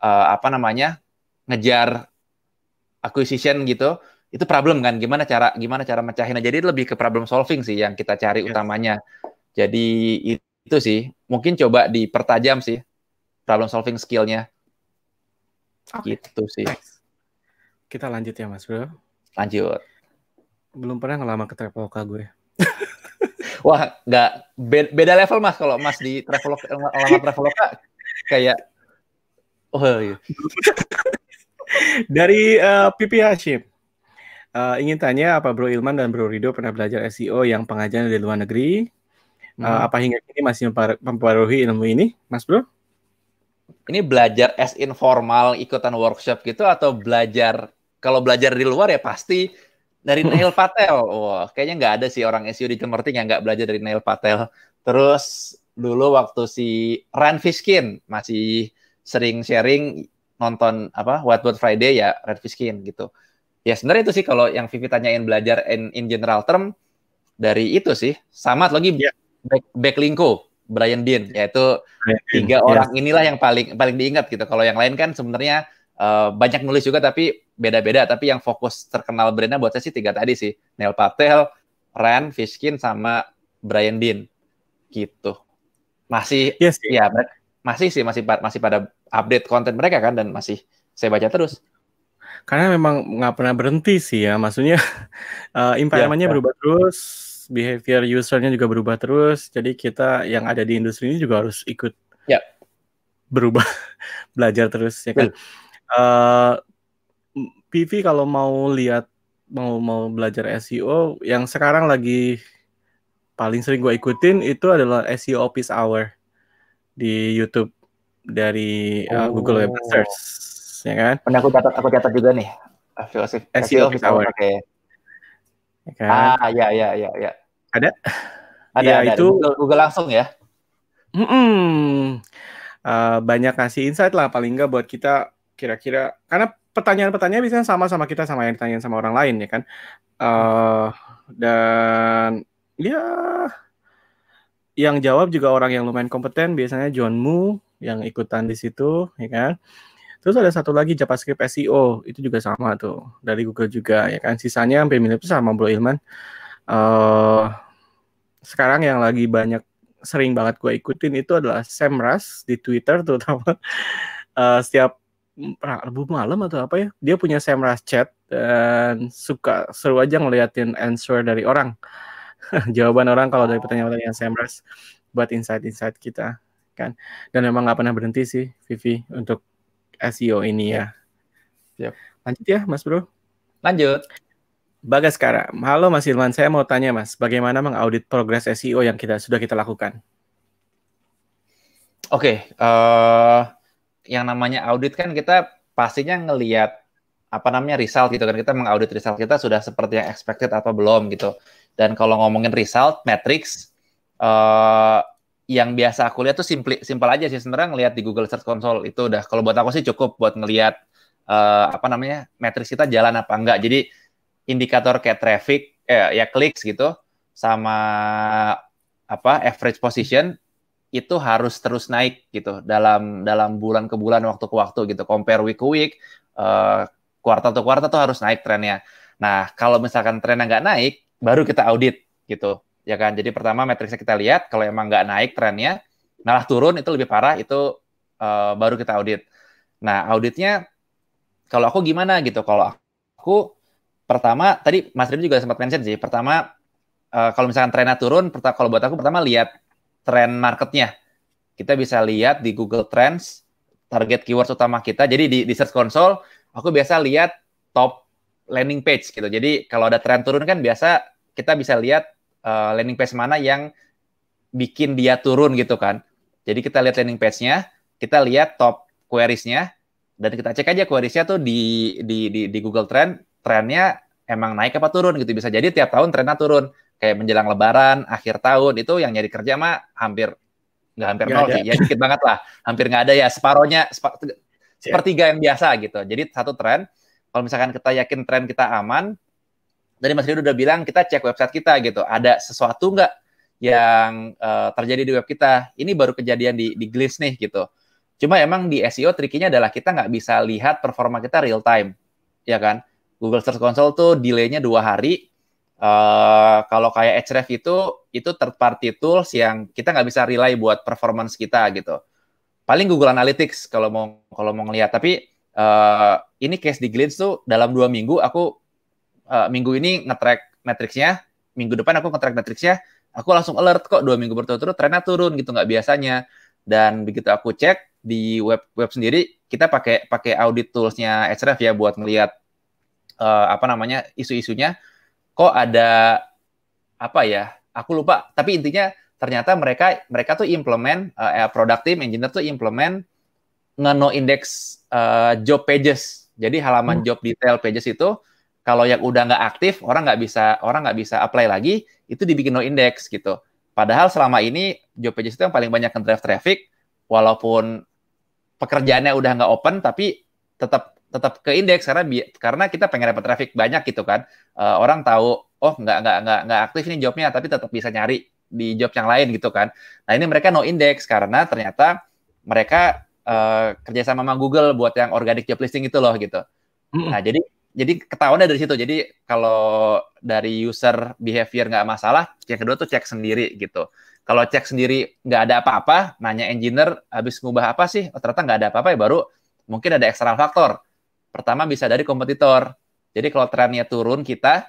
Speaker 2: uh, apa namanya ngejar acquisition gitu itu problem kan gimana cara gimana cara mecahinnya jadi lebih ke problem solving sih yang kita cari yeah. utamanya jadi itu sih mungkin coba dipertajam sih problem solving skillnya okay. gitu sih nice. kita
Speaker 1: lanjut ya mas bro
Speaker 2: lanjut belum pernah ngelama ke traveloka gue wah nggak beda level mas kalau mas di traveloka lama traveloka kayak oh iya.
Speaker 1: dari uh, eh, pipi Hashim Uh, ingin tanya apa Bro Ilman dan Bro Rido pernah belajar SEO yang pengajian di luar negeri? Eh, hmm. Uh, apa hingga kini masih
Speaker 2: mempengaruhi
Speaker 1: ilmu ini, Mas Bro?
Speaker 2: Ini belajar as informal ikutan workshop gitu atau belajar kalau belajar di luar ya pasti dari Neil Patel. Wah, oh, kayaknya nggak ada sih orang SEO di Jemerting yang nggak belajar dari Neil Patel. Terus dulu waktu si Ran Fiskin masih sering sharing nonton apa What What Friday ya Ran Fiskin gitu ya sebenarnya itu sih kalau yang Vivi tanyain belajar in, in general term dari itu sih sama lagi yeah. back, backlinko Brian Dean ya. yaitu Brian tiga Dean. Ya. orang yeah. inilah yang paling paling diingat gitu kalau yang lain kan sebenarnya uh, banyak nulis juga tapi beda-beda tapi yang fokus terkenal brandnya buat saya sih tiga tadi sih Neil Patel, Ren Fishkin sama Brian Dean gitu masih yes, iya ya masih sih masih masih pada update konten mereka kan dan masih saya baca terus
Speaker 1: karena memang nggak pernah berhenti sih ya maksudnya uh, environmentnya ya, ya, berubah terus behavior usernya juga berubah terus jadi kita yang ada di industri ini juga harus ikut ya. berubah belajar terus ya kan uh, eh, PV kalau mau lihat mau mau belajar SEO yang sekarang lagi paling sering gue ikutin itu adalah SEO Office Hour di YouTube dari uh, Google Webmasters. Web oh. Search
Speaker 2: ya kan? Pernah aku catat, aku catat juga nih. SEO, SEO office hour. Oke. Okay. kan? Ah, ya, ya, ya, ya. Ada? Ada, ya, ada. Itu... Google, Google langsung ya?
Speaker 1: Mm -mm. Uh, banyak kasih insight lah paling enggak buat kita kira-kira karena pertanyaan-pertanyaan biasanya sama sama kita sama yang ditanyain sama orang lain ya kan uh, dan ya yang jawab juga orang yang lumayan kompeten biasanya John Mu yang ikutan di situ ya kan Terus ada satu lagi JavaScript SEO, itu juga sama tuh dari Google juga ya kan. Sisanya hampir mirip sama Bro Ilman. Uh, sekarang yang lagi banyak sering banget gue ikutin itu adalah Sam Ras di Twitter terutama uh, setiap Rabu malam atau apa ya dia punya Sam Ras chat dan suka seru aja ngeliatin answer dari orang jawaban orang kalau dari pertanyaan-pertanyaan Sam Ras buat insight-insight kita kan dan memang nggak pernah berhenti sih Vivi untuk SEO ini ya. Siap. Lanjut ya, Mas Bro. Lanjut. Bagas Kara, halo Mas Hilman, saya mau tanya Mas, bagaimana mengaudit progres SEO yang kita sudah kita lakukan?
Speaker 2: Oke, okay, uh, eh, yang namanya audit kan kita pastinya ngelihat apa namanya result gitu kan kita mengaudit result kita sudah seperti yang expected atau belum gitu. Dan kalau ngomongin result, matrix. uh, eh, yang biasa aku lihat tuh simple simpel aja sih sebenarnya ngelihat di Google Search Console itu udah kalau buat aku sih cukup buat ngelihat uh, apa namanya matriks kita jalan apa enggak. Jadi indikator kayak traffic eh, ya klik gitu sama apa average position itu harus terus naik gitu dalam dalam bulan ke bulan waktu ke waktu gitu compare week to week uh, kuartal to kuartal tuh harus naik trennya. Nah kalau misalkan trennya nggak naik baru kita audit gitu ya kan? Jadi pertama matriksnya kita lihat, kalau emang nggak naik trennya, malah turun itu lebih parah, itu uh, baru kita audit. Nah, auditnya kalau aku gimana gitu? Kalau aku pertama tadi Mas Rim juga sempat mention sih, pertama uh, kalau misalkan trennya turun, pertama, kalau buat aku pertama lihat tren marketnya. Kita bisa lihat di Google Trends target keyword utama kita. Jadi di, di Search Console aku biasa lihat top landing page gitu. Jadi kalau ada tren turun kan biasa kita bisa lihat uh, landing page mana yang bikin dia turun gitu kan. Jadi kita lihat landing page-nya, kita lihat top queries-nya, dan kita cek aja queries-nya tuh di, di, di, di Google Trend, trennya emang naik apa turun gitu. Bisa jadi tiap tahun trennya turun. Kayak menjelang lebaran, akhir tahun, itu yang nyari kerja mah hampir, nggak hampir nol sih, ya dikit banget lah. Hampir nggak ada ya, separohnya, iya. sepertiga yang biasa gitu. Jadi satu tren, kalau misalkan kita yakin tren kita aman, dari Mas Rido udah bilang kita cek website kita gitu. Ada sesuatu nggak yang uh, terjadi di web kita? Ini baru kejadian di di Glitch nih gitu. Cuma emang di SEO triknya adalah kita nggak bisa lihat performa kita real time, ya kan? Google Search Console tuh delaynya dua hari. Uh, kalau kayak Ahrefs itu itu third party tools yang kita nggak bisa rely buat performance kita gitu. Paling Google Analytics kalau mau kalau mau ngelihat. Tapi uh, ini case di Glitch tuh dalam dua minggu aku uh, minggu ini ngetrack matriksnya, minggu depan aku ngetrack matriksnya, aku langsung alert kok dua minggu berturut-turut trennya turun gitu nggak biasanya. Dan begitu aku cek di web web sendiri kita pakai pakai audit toolsnya Ahrefs ya buat melihat uh, eh, apa namanya isu-isunya. Kok ada apa ya? Aku lupa. Tapi intinya ternyata mereka mereka tuh implement uh, product team engineer tuh implement nge no index uh, job pages. Jadi halaman hmm. job detail pages itu kalau yang udah nggak aktif, orang nggak bisa orang nggak bisa apply lagi, itu dibikin no index gitu. Padahal selama ini job pages itu yang paling banyak drive traffic, walaupun pekerjaannya udah nggak open, tapi tetap tetap ke index karena bi karena kita pengen dapat traffic banyak gitu kan. Uh, orang tahu oh nggak nggak nggak nggak aktif ini jobnya, tapi tetap bisa nyari di job yang lain gitu kan. Nah ini mereka no index karena ternyata mereka uh, kerjasama sama Google buat yang organic job listing itu loh gitu. Nah jadi jadi ketahuannya dari situ. Jadi kalau dari user behavior nggak masalah, yang kedua tuh cek sendiri gitu. Kalau cek sendiri nggak ada apa-apa, nanya engineer habis ngubah apa sih? Oh, ternyata nggak ada apa-apa ya baru mungkin ada eksternal faktor. Pertama bisa dari kompetitor. Jadi kalau trennya turun kita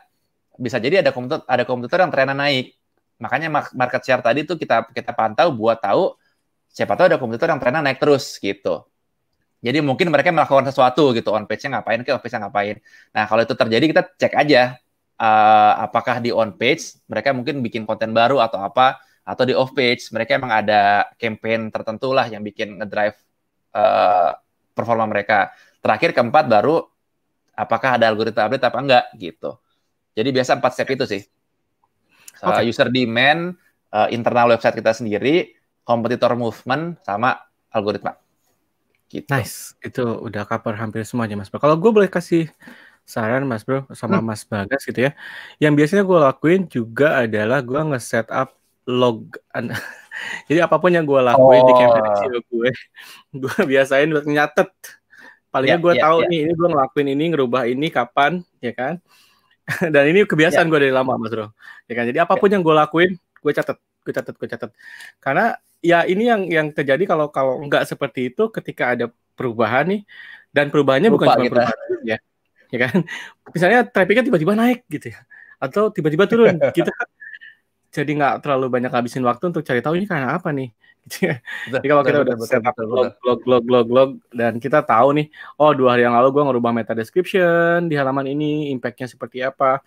Speaker 2: bisa jadi ada kompetitor ada kompetitor yang trennya naik. Makanya market share tadi tuh kita kita pantau buat tahu siapa tahu ada kompetitor yang trennya naik terus gitu. Jadi mungkin mereka melakukan sesuatu gitu on page-nya ngapain, ke off page-nya ngapain. Nah kalau itu terjadi kita cek aja uh, apakah di on page mereka mungkin bikin konten baru atau apa, atau di off page mereka emang ada campaign tertentu lah yang bikin drive uh, eh, performa mereka. Terakhir keempat baru apakah ada algoritma update apa enggak gitu. Jadi biasa empat step itu sih. So, eh, okay. User demand, uh, internal website kita sendiri, kompetitor movement, sama algoritma.
Speaker 1: Gitu. Nice, itu udah cover hampir semuanya Mas Bro. Kalau gue boleh kasih saran Mas Bro sama hmm. Mas Bagas gitu ya. Yang biasanya gue lakuin juga adalah gue nge-set up log jadi apapun yang oh. gue lakuin oh. di campaign gue gue biasain buat nyatet palingnya yeah, gue yeah, tahu yeah. nih ini gue ngelakuin ini ngerubah ini kapan ya kan dan ini kebiasaan yeah. gue dari lama mas bro ya kan jadi apapun yeah. yang gue lakuin gue catet gue catet gue catet karena ya ini yang yang terjadi kalau kalau nggak seperti itu ketika ada perubahan nih dan perubahannya Lupa bukan cuma perubahan ya ya kan misalnya trafficnya tiba-tiba naik gitu ya atau tiba-tiba turun kita gitu kan? jadi nggak terlalu banyak habisin waktu untuk cari tahu ini karena apa nih gitu ya. Jadi kalau kita udah set up log, log, log, log, log, dan kita tahu nih, oh dua hari yang lalu gue ngerubah meta description di halaman ini, impactnya seperti apa,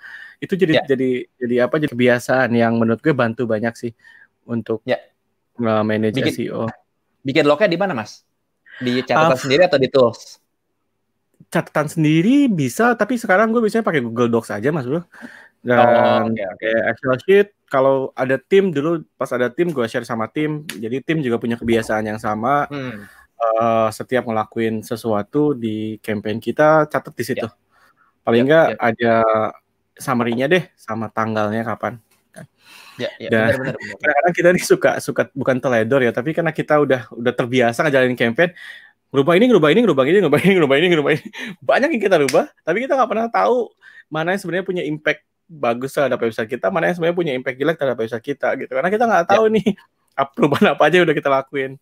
Speaker 1: itu jadi yeah. jadi jadi apa? Jadi kebiasaan yang menurut gue bantu banyak sih untuk yeah uh, manage bikin, SEO.
Speaker 2: Bikin lognya di mana, Mas? Di catatan uh, sendiri atau di tools?
Speaker 1: Catatan sendiri bisa, tapi sekarang gue biasanya pakai Google Docs aja, Mas, Bro. Dan oh, okay, okay. Excel sheet kalau ada tim dulu pas ada tim gue share sama tim. Jadi tim juga punya kebiasaan yang sama. Hmm. Uh, setiap ngelakuin sesuatu di campaign kita catat di situ. Yeah. Paling enggak ya, yeah, yeah. ada summary-nya deh sama tanggalnya kapan.
Speaker 2: Ya, ya, Dan benar,
Speaker 1: benar, benar. kita nih suka suka bukan teledor ya, tapi karena kita udah udah terbiasa ngejalanin campaign, rubah ini, rubah ini, rubah ini, rubah ini, rubah ini, rubah ini. Banyak yang kita rubah, tapi kita nggak pernah tahu mana yang sebenarnya punya impact bagus terhadap website kita, mana yang sebenarnya punya impact jelek terhadap website kita gitu. Karena kita nggak ya. tahu ya. nih perubahan apa aja yang udah kita
Speaker 2: lakuin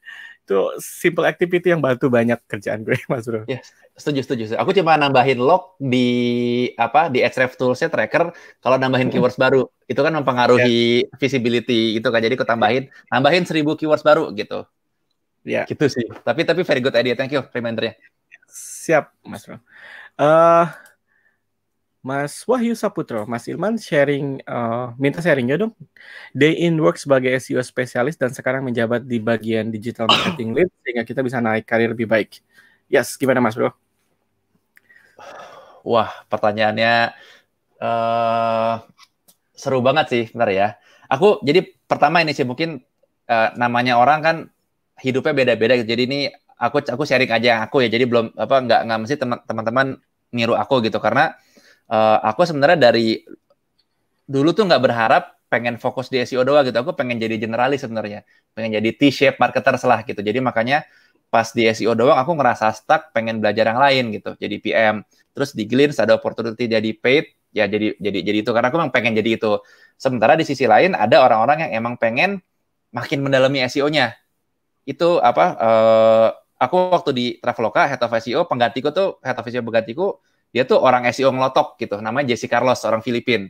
Speaker 2: itu simple activity yang bantu banyak kerjaan gue mas bro. Yes, iya, setuju setuju. Aku cuma nambahin log di apa di Ahrefs toolsnya tracker. Kalau nambahin keywords hmm. baru itu kan mempengaruhi yeah. visibility itu kan. Jadi aku tambahin tambahin seribu keywords baru gitu. Ya. Yeah. Gitu sih. Tapi tapi very good idea. Thank you remindernya.
Speaker 1: Siap mas bro. Uh, Mas Wahyu Saputro, Mas Ilman sharing, uh, minta ya dong. Day in work sebagai SEO spesialis dan sekarang menjabat di bagian digital marketing lead sehingga kita bisa naik karir lebih baik. Yes, gimana Mas Bro?
Speaker 2: Wah, pertanyaannya uh, seru banget sih benar ya. Aku jadi pertama ini sih mungkin uh, namanya orang kan hidupnya beda-beda gitu. Jadi ini aku aku sharing aja aku ya. Jadi belum apa nggak nggak mesti teman-teman niru aku gitu karena uh, aku sebenarnya dari dulu tuh nggak berharap pengen fokus di SEO doang gitu. Aku pengen jadi generalis sebenarnya. Pengen jadi T-shape marketer lah gitu. Jadi makanya pas di SEO doang aku ngerasa stuck, pengen belajar yang lain gitu. Jadi PM. Terus di Glints ada opportunity jadi paid, ya jadi jadi jadi itu karena aku memang pengen jadi itu. Sementara di sisi lain ada orang-orang yang emang pengen makin mendalami SEO-nya. Itu apa uh, aku waktu di Traveloka head of SEO penggantiku tuh head of SEO penggantiku dia tuh orang SEO ngelotok gitu namanya Jesse Carlos orang Filipin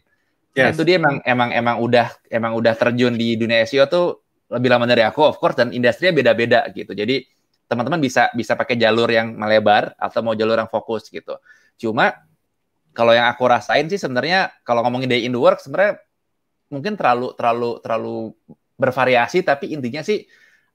Speaker 2: nah, yes. nah, itu dia emang emang emang udah emang udah terjun di dunia SEO tuh lebih lama dari aku of course dan industrinya beda-beda gitu jadi teman-teman bisa bisa pakai jalur yang melebar atau mau jalur yang fokus gitu cuma kalau yang aku rasain sih sebenarnya kalau ngomongin day in the work sebenarnya mungkin terlalu terlalu terlalu bervariasi tapi intinya sih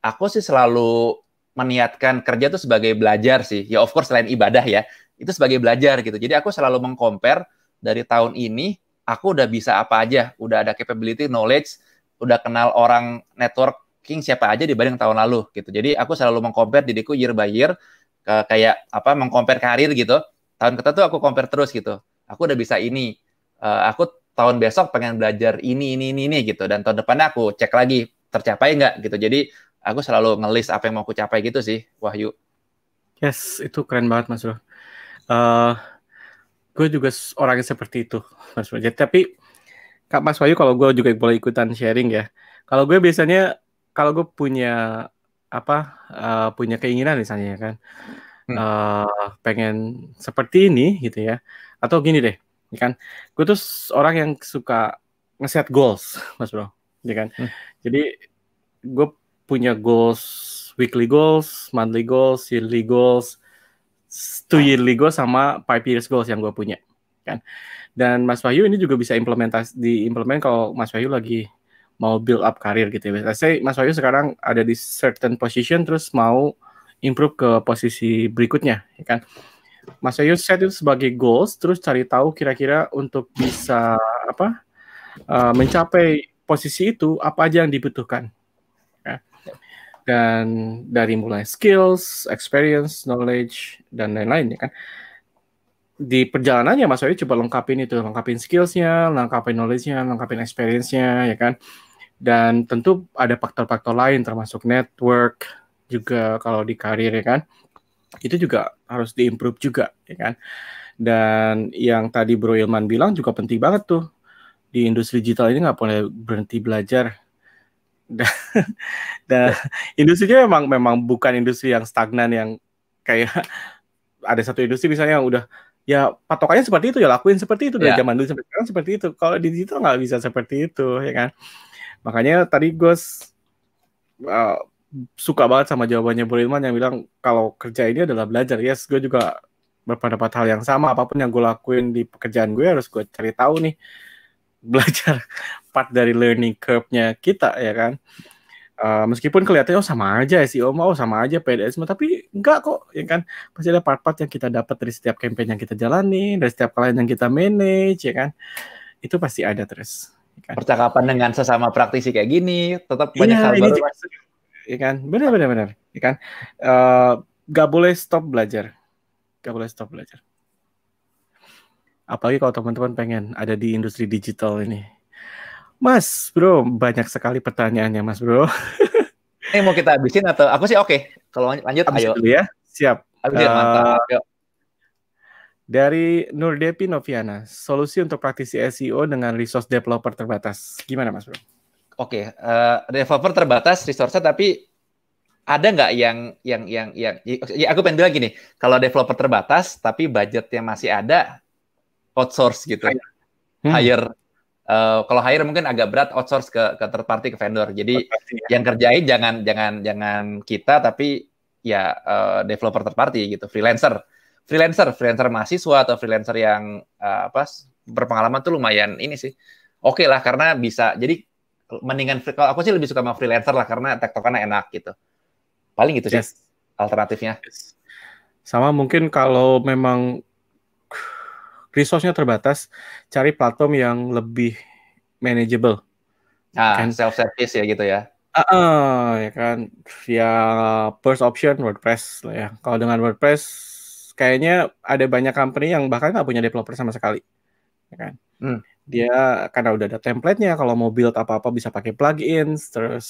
Speaker 2: aku sih selalu meniatkan kerja tuh sebagai belajar sih ya of course selain ibadah ya itu sebagai belajar gitu. Jadi aku selalu mengcompare dari tahun ini aku udah bisa apa aja, udah ada capability, knowledge, udah kenal orang networking siapa aja dibanding tahun lalu gitu. Jadi aku selalu mengcompare diriku year by year kayak apa mengcompare karir gitu. Tahun ke tuh aku compare terus gitu. Aku udah bisa ini. Uh, aku tahun besok pengen belajar ini ini ini ini gitu dan tahun depan aku cek lagi tercapai nggak gitu. Jadi aku selalu ngelis apa yang mau aku capai gitu sih, Wahyu.
Speaker 1: Yes, itu keren banget Mas Bro uh, gue juga orang seperti itu Mas Wajar. Tapi Kak Mas Bayu kalau gue juga boleh ikutan sharing ya. Kalau gue biasanya kalau gue punya apa uh, punya keinginan misalnya ya kan hmm. uh, pengen seperti ini gitu ya atau gini deh ya kan gue tuh orang yang suka ngeset goals mas bro ya kan hmm. jadi gue punya goals weekly goals monthly goals yearly goals two yearly goals sama five years goals yang gue punya kan dan Mas Wahyu ini juga bisa implementasi diimplement kalau Mas Wahyu lagi mau build up karir gitu ya. Saya Mas Wahyu sekarang ada di certain position terus mau improve ke posisi berikutnya ya kan. Mas Wahyu set itu sebagai goals terus cari tahu kira-kira untuk bisa apa uh, mencapai posisi itu apa aja yang dibutuhkan dan dari mulai skills, experience, knowledge dan lain-lain ya kan. Di perjalanannya Mas Wahyu coba lengkapin itu, lengkapin skillsnya, lengkapin knowledge-nya, lengkapin experience-nya ya kan. Dan tentu ada faktor-faktor lain termasuk network juga kalau di karir ya kan. Itu juga harus diimprove juga ya kan. Dan yang tadi Bro Ilman bilang juga penting banget tuh di industri digital ini nggak boleh berhenti belajar dan, dan industrinya memang memang bukan industri yang stagnan yang kayak ada satu industri misalnya yang udah ya patokannya seperti itu ya lakuin seperti itu dari yeah. zaman dulu sampai sekarang seperti itu kalau di situ nggak bisa seperti itu ya kan makanya tadi gue uh, suka banget sama jawabannya Bu yang bilang kalau kerja ini adalah belajar yes gue juga berpendapat hal yang sama apapun yang gue lakuin di pekerjaan gue harus gue cari tahu nih belajar part dari learning curve-nya kita ya kan. Uh, meskipun kelihatannya oh sama aja sih mau oh, sama aja PDS tapi enggak kok ya kan pasti ada part-part yang kita dapat dari setiap campaign yang kita jalani dari setiap klien yang kita manage ya kan itu pasti ada terus ya kan? percakapan dengan sesama praktisi kayak gini tetap iya, banyak hal baru juga, ya kan benar benar benar ya kan uh, eh, gak boleh stop belajar gak boleh stop belajar Apalagi kalau teman-teman pengen ada di industri digital ini. Mas, bro, banyak sekali pertanyaannya, Mas, bro.
Speaker 2: ini mau kita habisin atau aku sih oke. Okay. Kalau lanjut Habis ayo. Dulu ya. Siap. Habisin, uh, mantap. Eh,
Speaker 1: dari Nur Depi Noviana, solusi untuk praktisi SEO dengan resource developer
Speaker 2: terbatas. Gimana, Mas, bro? Oke, okay, uh, eh, developer terbatas resource tapi ada nggak yang yang yang yang ya aku pengen bilang gini, kalau developer terbatas tapi budgetnya masih ada, outsource gitu. Hire. Hmm. hire Uh, kalau hire mungkin agak berat outsource ke ke third party ke vendor. Jadi ya. yang kerjain jangan jangan jangan kita tapi ya uh, developer third party gitu, freelancer. Freelancer, freelancer mahasiswa atau freelancer yang uh, apa berpengalaman tuh lumayan ini sih. Oke okay lah karena bisa. Jadi mendingan kalau aku sih lebih suka sama freelancer lah karena tektokannya enak gitu. Paling gitu yes. sih alternatifnya. Yes.
Speaker 1: Sama mungkin kalau memang resource-nya terbatas, cari platform yang lebih manageable.
Speaker 2: Ah, kan? self service ya gitu ya.
Speaker 1: Uh, uh, ya kan ya first option WordPress lah ya. Kalau dengan WordPress kayaknya ada banyak company yang bahkan nggak punya developer sama sekali. Ya kan? Hmm. Dia karena udah ada template-nya kalau mau build apa-apa bisa pakai plugins terus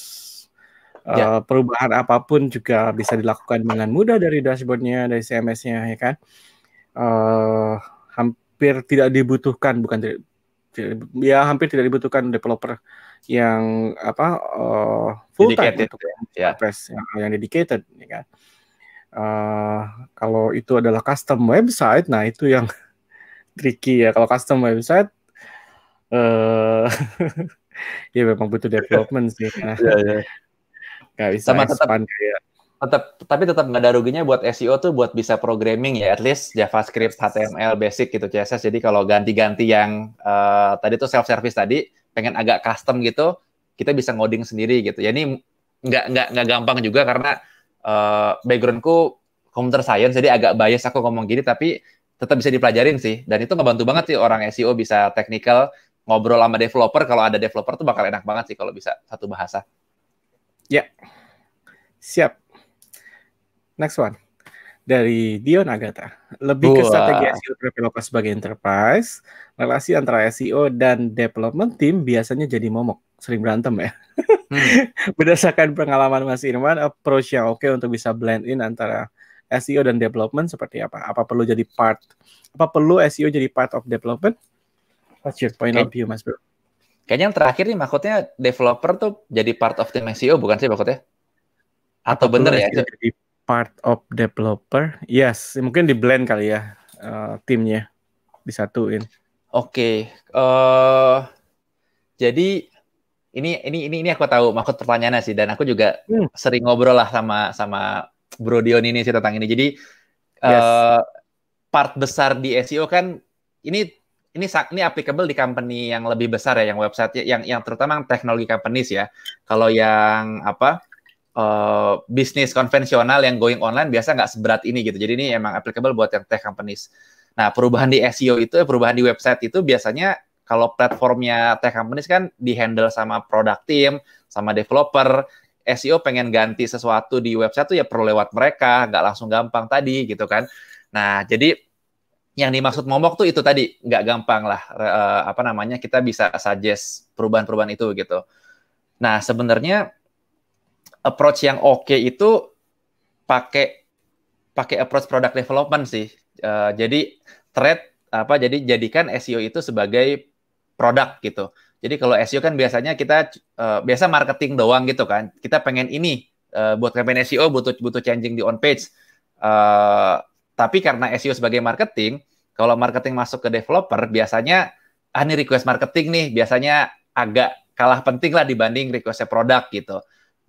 Speaker 1: yeah. Ya. perubahan apapun juga bisa dilakukan dengan mudah dari dashboardnya dari CMS-nya ya kan. Uh, hampir tidak dibutuhkan bukan ya hampir tidak dibutuhkan developer yang apa uh, full time dedicated, untuk yeah. Ya. WordPress yang, yang dedicated ya kan. Uh, kalau itu adalah custom website, nah itu yang tricky ya. Kalau custom website, uh, ya memang butuh development sih. Nah, yeah, yeah.
Speaker 2: Gak bisa Sama tetap, ya tetap tapi tetap nggak ada ruginya buat SEO tuh buat bisa programming ya at least JavaScript, HTML basic gitu CSS. Jadi kalau ganti-ganti yang uh, tadi tuh self service tadi pengen agak custom gitu, kita bisa ngoding sendiri gitu. Ya nggak nggak nggak gampang juga karena uh, backgroundku computer science jadi agak bias aku ngomong gini tapi tetap bisa dipelajarin sih dan itu ngebantu banget sih orang SEO bisa technical ngobrol sama developer kalau ada developer tuh bakal enak banget sih kalau bisa satu bahasa.
Speaker 1: Ya. Siap next one dari Dion Agata. Lebih Wah. ke strategi SEO developer sebagai enterprise, relasi antara SEO dan development team biasanya jadi momok, sering berantem ya. Hmm. Berdasarkan pengalaman Mas Irman, approach yang oke untuk bisa blend in antara SEO dan development seperti apa? Apa perlu jadi part? Apa perlu SEO jadi part of development? What's your point okay. of view, Mas Bro?
Speaker 2: Kayaknya yang terakhir nih maksudnya developer tuh jadi part of tim SEO bukan sih maksudnya?
Speaker 1: Atau apa bener ya? E jadi part of developer. Yes, mungkin di blend kali ya
Speaker 2: uh, timnya disatuin. Oke, okay. uh, eh, jadi ini ini ini ini aku tahu maksud pertanyaannya sih dan aku juga hmm. sering ngobrol lah sama sama Bro Dion ini sih tentang ini. Jadi eh, yes. part besar di SEO kan ini ini ini applicable di company yang lebih besar ya yang website yang yang terutama yang teknologi companies ya. Kalau yang apa uh, bisnis konvensional yang going online biasa nggak seberat ini gitu. Jadi ini emang applicable buat yang tech companies. Nah, perubahan di SEO itu, eh, perubahan di website itu biasanya kalau platformnya tech companies kan dihandle sama product team, sama developer. SEO pengen ganti sesuatu di website tuh ya perlu lewat mereka, nggak langsung gampang tadi gitu kan. Nah, jadi yang dimaksud momok tuh itu tadi nggak gampang lah uh, apa namanya kita bisa suggest perubahan-perubahan itu gitu. Nah sebenarnya approach yang oke okay itu pakai pakai approach product development sih. Uh, jadi thread apa jadi jadikan SEO itu sebagai produk gitu. Jadi kalau SEO kan biasanya kita uh, biasa marketing doang gitu kan. Kita pengen ini uh, buat campaign SEO butuh butuh changing di on page. Uh, tapi karena SEO sebagai marketing, kalau marketing masuk ke developer biasanya ah ini request marketing nih biasanya agak kalah penting lah dibanding requestnya produk gitu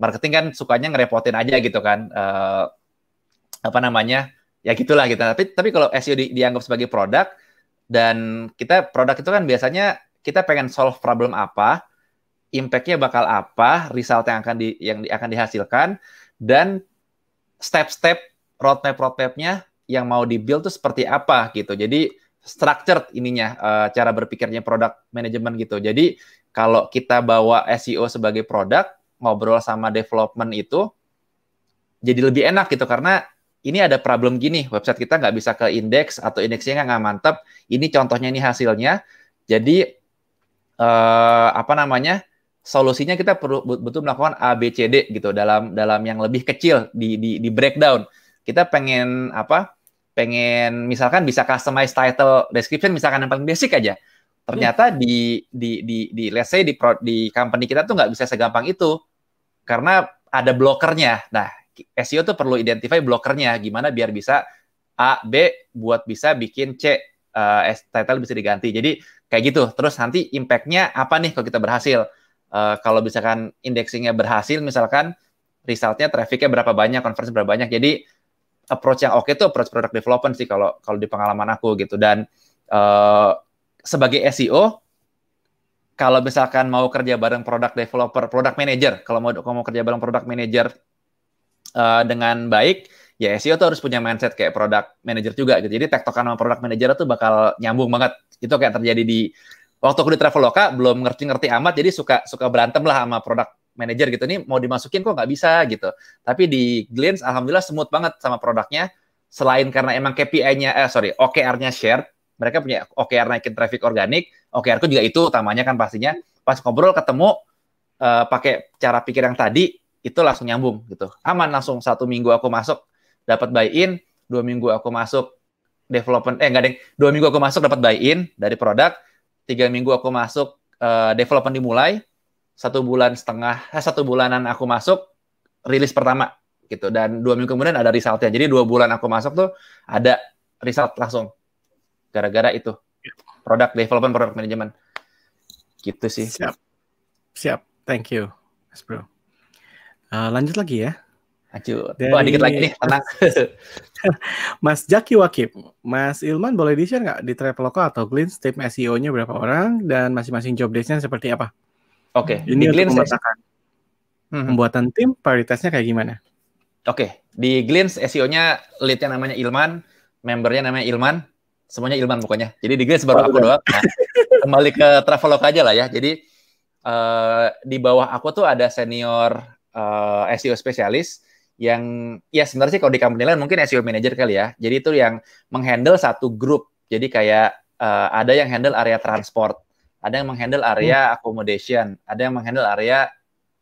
Speaker 2: marketing kan sukanya ngerepotin aja gitu kan uh, apa namanya ya gitulah gitu tapi tapi kalau SEO di, dianggap sebagai produk dan kita produk itu kan biasanya kita pengen solve problem apa impactnya bakal apa result yang akan di yang di, akan dihasilkan dan step-step roadmap roadmapnya yang mau dibuild tuh seperti apa gitu jadi structured ininya uh, cara berpikirnya produk manajemen gitu jadi kalau kita bawa SEO sebagai produk ngobrol sama development itu jadi lebih enak gitu karena ini ada problem gini website kita nggak bisa ke index atau indeksnya nggak mantap ini contohnya ini hasilnya jadi eh, apa namanya solusinya kita perlu betul melakukan A B C D gitu dalam dalam yang lebih kecil di di, di breakdown. Kita pengen apa? Pengen misalkan bisa customize title description misalkan yang paling basic aja. Ternyata di di di di let's di di company kita tuh nggak bisa segampang itu karena ada blokernya. Nah, SEO tuh perlu identify blokernya, gimana biar bisa A, B buat bisa bikin C, uh, title bisa diganti. Jadi kayak gitu. Terus nanti impactnya apa nih kalau kita berhasil? Uh, kalau misalkan indexingnya berhasil, misalkan resultnya trafficnya berapa banyak, konversi berapa banyak. Jadi approach yang oke okay tuh approach product development sih kalau kalau di pengalaman aku gitu. Dan uh, sebagai SEO kalau misalkan mau kerja bareng product developer, product manager, kalau mau kalau mau kerja bareng product manager uh, dengan baik, ya SEO tuh harus punya mindset kayak product manager juga gitu. Jadi tektokan sama product manager tuh bakal nyambung banget. Itu kayak terjadi di waktu aku di Traveloka belum ngerti-ngerti amat, jadi suka suka berantem lah sama product manager gitu. Nih mau dimasukin kok nggak bisa gitu. Tapi di Glens alhamdulillah smooth banget sama produknya. Selain karena emang KPI-nya, eh sorry, OKR-nya shared, mereka punya OKR naikin traffic organik, OKR ku juga itu utamanya kan pastinya. Pas ngobrol ketemu uh, pakai cara pikir yang tadi itu langsung nyambung gitu. Aman langsung satu minggu aku masuk dapat buy-in, dua minggu aku masuk development eh enggak deh, dua minggu aku masuk dapat buy-in dari produk, tiga minggu aku masuk uh, development dimulai, satu bulan setengah, eh, satu bulanan aku masuk rilis pertama gitu dan dua minggu kemudian ada resultnya. Jadi dua bulan aku masuk tuh ada result langsung gara-gara itu ya. produk development produk manajemen gitu sih siap siap thank you mas bro
Speaker 1: uh, lanjut lagi ya lanjut Dari... dikit lagi nih tenang mas Jaki Wakib mas Ilman boleh di share nggak di Traveloka atau Glints tim SEO-nya berapa orang dan masing-masing job desk-nya seperti apa
Speaker 2: oke okay. ini di untuk Glints,
Speaker 1: mhm. pembuatan tim prioritasnya kayak gimana
Speaker 2: oke okay. di Glints SEO-nya lead-nya namanya Ilman membernya namanya Ilman semuanya Ilman pokoknya. Jadi di Grace baru aku doang. Nah, kembali ke Traveloka aja lah ya. Jadi uh, di bawah aku tuh ada senior uh, eh, SEO spesialis yang ya sebenarnya sih kalau di company lain mungkin SEO manager kali ya. Jadi itu yang menghandle satu grup. Jadi kayak uh, ada yang handle area transport, ada yang menghandle area hmm. accommodation, ada yang menghandle area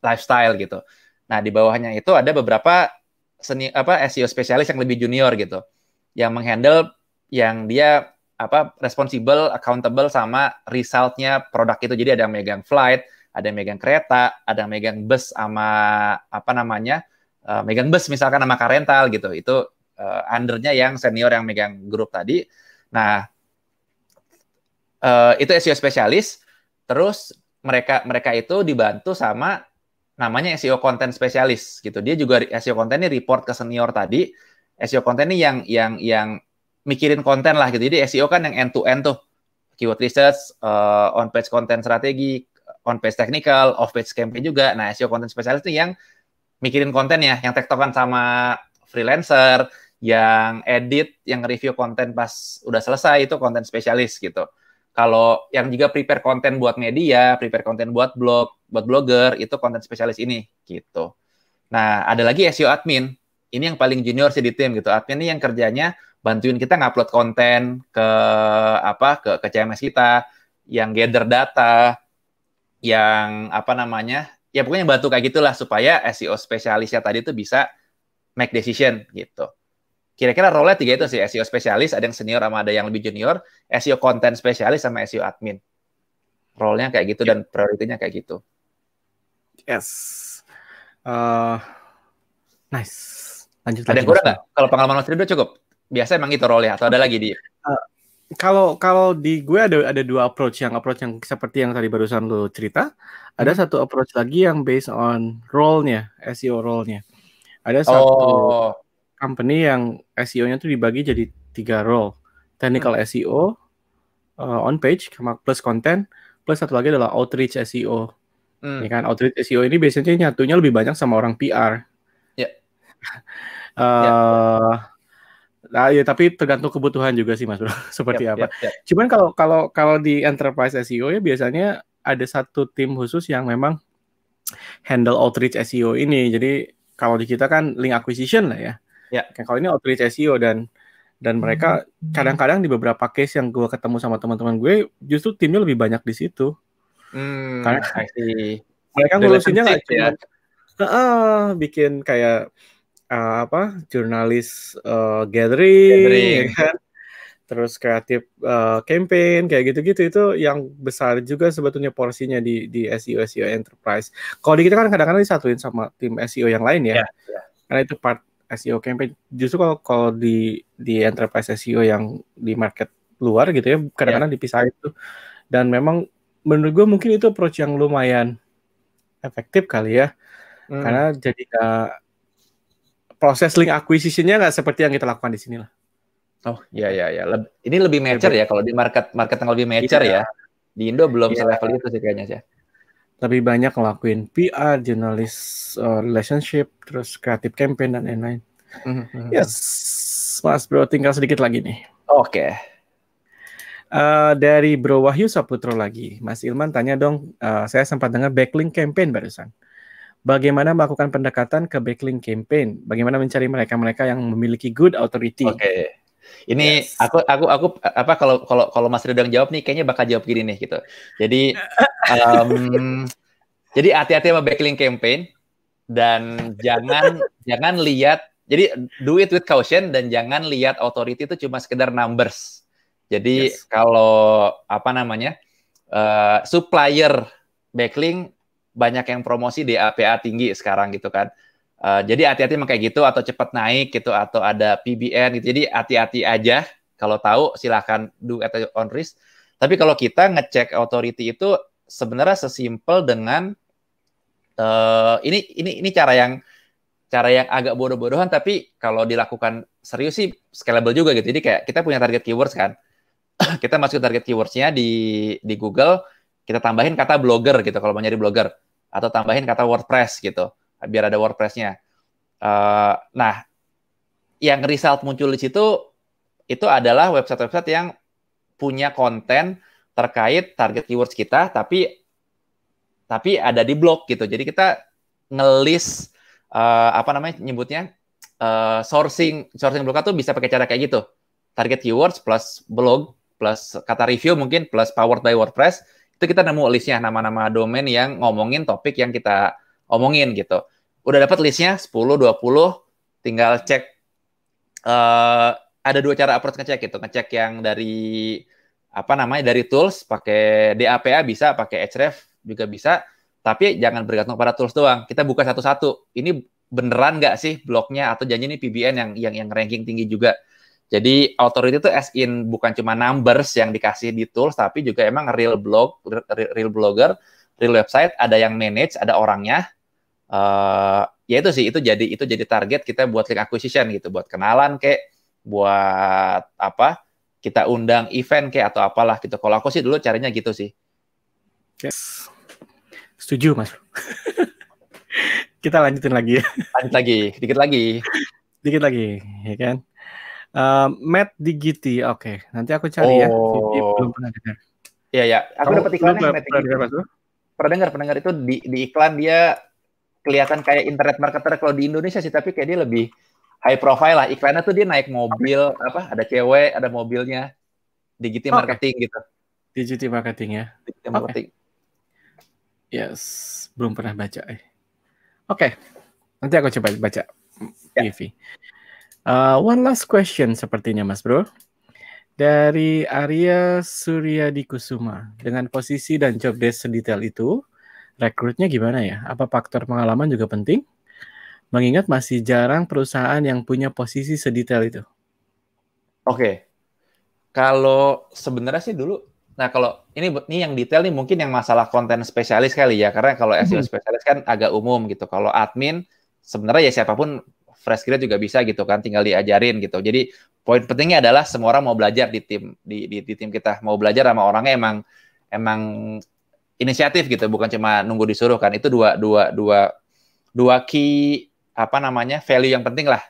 Speaker 2: lifestyle gitu. Nah, di bawahnya itu ada beberapa seni apa SEO spesialis yang lebih junior gitu. Yang menghandle yang dia apa responsibel accountable sama resultnya produk itu. Jadi ada yang megang flight, ada yang megang kereta, ada yang megang bus sama apa namanya, uh, megang bus misalkan sama karental gitu. Itu uh, undernya yang senior yang megang grup tadi. Nah uh, itu SEO spesialis. Terus mereka mereka itu dibantu sama namanya SEO content spesialis gitu. Dia juga SEO content ini report ke senior tadi. SEO content ini yang yang yang mikirin konten lah gitu. Jadi SEO kan yang end to end tuh. Keyword research, uh, eh, on page content strategi, on page technical, off page campaign juga. Nah, SEO content specialist nih yang mikirin konten ya, yang tektokan sama freelancer, yang edit, yang review konten pas udah selesai itu konten spesialis gitu. Kalau yang juga prepare konten buat media, prepare konten buat blog, buat blogger, itu konten spesialis ini gitu. Nah, ada lagi SEO admin. Ini yang paling junior sih di tim gitu. Admin ini yang kerjanya bantuin kita ngupload konten ke apa ke ke CMS kita yang gather data yang apa namanya ya pokoknya bantu kayak gitulah supaya SEO spesialisnya tadi itu bisa make decision gitu kira-kira role tiga itu sih SEO spesialis ada yang senior sama ada yang lebih junior SEO konten spesialis sama SEO admin role-nya kayak gitu iya. dan prioritinya kayak gitu yes uh, nice lanjut ada yang kurang nggak kalau pengalaman mas Ridho cukup Biasa emang gitu role ya atau ada lagi di? Eh,
Speaker 1: kalau kalau di gue ada ada dua approach yang approach yang seperti yang tadi barusan lo cerita, hmm. ada satu approach lagi yang based on role-nya, SEO role-nya. Ada oh. satu company yang SEO-nya tuh dibagi jadi tiga role, technical hmm. SEO, uh, eh, on page plus content plus satu lagi adalah outreach SEO. Hmm. Ya kan outreach SEO ini biasanya nyatunya lebih banyak sama orang PR. Ya. Yeah. uh, yeah Nah, ya tapi tergantung kebutuhan juga sih Mas Bro, seperti yep, apa. Yep, yep. Cuman kalau kalau kalau di enterprise SEO ya biasanya ada satu tim khusus yang memang handle outreach SEO ini. Jadi kalau di kita kan link acquisition lah ya. Ya. Yep. Kalau ini outreach SEO dan dan mereka kadang-kadang di beberapa case yang gue ketemu sama teman-teman gue justru timnya lebih banyak di situ. Hmm, Karena mereka ngurusinnya nggak ya. cuma ya. uh, bikin kayak uh, apa jurnalis uh, gathering, gathering. Ya kan? terus kreatif uh, campaign kayak gitu-gitu itu yang besar juga sebetulnya porsinya di di SEO SEO enterprise. Kalau di kita kan kadang-kadang disatuin sama tim SEO yang lain ya. Yeah, yeah. Karena itu part SEO campaign. Justru kalau kalau di di enterprise SEO yang di market luar gitu ya kadang-kadang yeah. dipisah itu. Dan memang menurut gue mungkin itu approach yang lumayan efektif kali ya. Hmm. Karena jadi gak proses link acquisition-nya nggak seperti yang kita lakukan di sini lah.
Speaker 2: Oh, ya ya ya. Leb ini lebih mature ya kalau di market market yang lebih mature ya. ya. Di Indo belum ya. selevel itu sih kayaknya sih.
Speaker 1: Lebih banyak ngelakuin PR, jurnalis, uh, relationship, terus kreatif campaign dan lain-lain. Mm -hmm. Yes, Mas Bro, tinggal sedikit lagi nih. Oke. Okay. Uh, dari Bro Wahyu Saputro lagi, Mas Ilman tanya dong, uh, saya sempat dengar backlink campaign barusan bagaimana melakukan pendekatan ke backlink campaign,
Speaker 2: bagaimana mencari mereka-mereka yang memiliki good authority. Oke. Okay. Ini yes. aku aku aku apa kalau kalau kalau Mas Ridang jawab nih kayaknya bakal jawab gini nih gitu. Jadi um, jadi hati-hati sama backlink campaign dan jangan jangan lihat jadi do it with caution dan jangan lihat authority itu cuma sekedar numbers. Jadi yes. kalau apa namanya uh, supplier backlink banyak yang promosi di DAPA tinggi sekarang gitu kan. Uh, jadi hati-hati kayak gitu atau cepat naik gitu atau ada PBN gitu. Jadi hati-hati aja kalau tahu silahkan do at on risk. Tapi kalau kita ngecek authority itu sebenarnya sesimpel dengan uh, ini ini ini cara yang cara yang agak bodoh-bodohan tapi kalau dilakukan serius sih scalable juga gitu. Jadi kayak kita punya target keywords kan. kita masuk target keywordsnya di di Google kita tambahin kata blogger gitu kalau mau nyari blogger atau tambahin kata WordPress gitu biar ada WordPressnya. Uh, nah, yang result muncul di situ itu adalah website-website yang punya konten terkait target keywords kita tapi tapi ada di blog gitu. Jadi kita ngelis uh, apa namanya nyebutnya uh, sourcing sourcing blog itu bisa pakai cara kayak gitu. Target keywords plus blog plus kata review mungkin plus powered by WordPress itu kita nemu listnya nama-nama domain yang ngomongin topik yang kita omongin gitu udah dapat listnya 10 20 tinggal cek uh, ada dua cara approach ngecek gitu ngecek yang dari apa namanya dari tools pakai DAPA bisa pakai href juga bisa tapi jangan bergantung pada tools doang kita buka satu-satu ini beneran nggak sih blognya atau janji ini PBN yang yang yang ranking tinggi juga jadi authority itu as in bukan cuma numbers yang dikasih di tools, tapi juga emang real blog, real blogger, real website, ada yang manage, ada orangnya. Uh, ya itu sih, itu jadi itu jadi target kita buat link acquisition gitu, buat kenalan kayak, buat apa, kita undang event kayak atau apalah gitu. Kalau aku sih dulu carinya gitu sih. Yes. Setuju mas. kita lanjutin lagi Lanjut lagi, dikit lagi.
Speaker 1: dikit lagi, ya kan? Uh, Matt Digiti, oke. Okay. Nanti aku cari ya, oh. ya. Jadi, belum
Speaker 2: pernah dengar. Iya ya, aku dapat iklannya pernah, Matt Digiti. Pernah dengar, pernah dengar, pernah dengar itu di, di iklan dia kelihatan kayak internet marketer kalau di Indonesia sih, tapi kayak dia lebih high profile lah. Iklannya tuh dia naik mobil, apa ada cewek, ada mobilnya. Digiti oh, okay. marketing gitu. Digiti marketing ya. Digiti marketing.
Speaker 1: Okay. Yes, belum pernah baca eh. Oke. Okay. Nanti aku coba baca. Yeah. Uh, one last question sepertinya Mas Bro. Dari Arya Suryadi Kusuma, dengan posisi dan job desk sedetail itu, rekrutnya gimana ya? Apa faktor pengalaman juga penting? Mengingat masih jarang perusahaan yang punya posisi sedetail itu.
Speaker 2: Oke. Okay. Kalau sebenarnya sih dulu Nah kalau ini ini yang detail nih mungkin yang masalah konten spesialis kali ya karena kalau SEO mm-hmm. spesialis kan agak umum gitu. Kalau admin sebenarnya ya siapapun fresh grade juga bisa gitu kan, tinggal diajarin gitu. Jadi poin pentingnya adalah semua orang mau belajar di tim di, di, di tim kita, mau belajar sama orangnya emang emang inisiatif gitu, bukan cuma nunggu disuruh kan. Itu dua dua dua dua key apa namanya value yang penting lah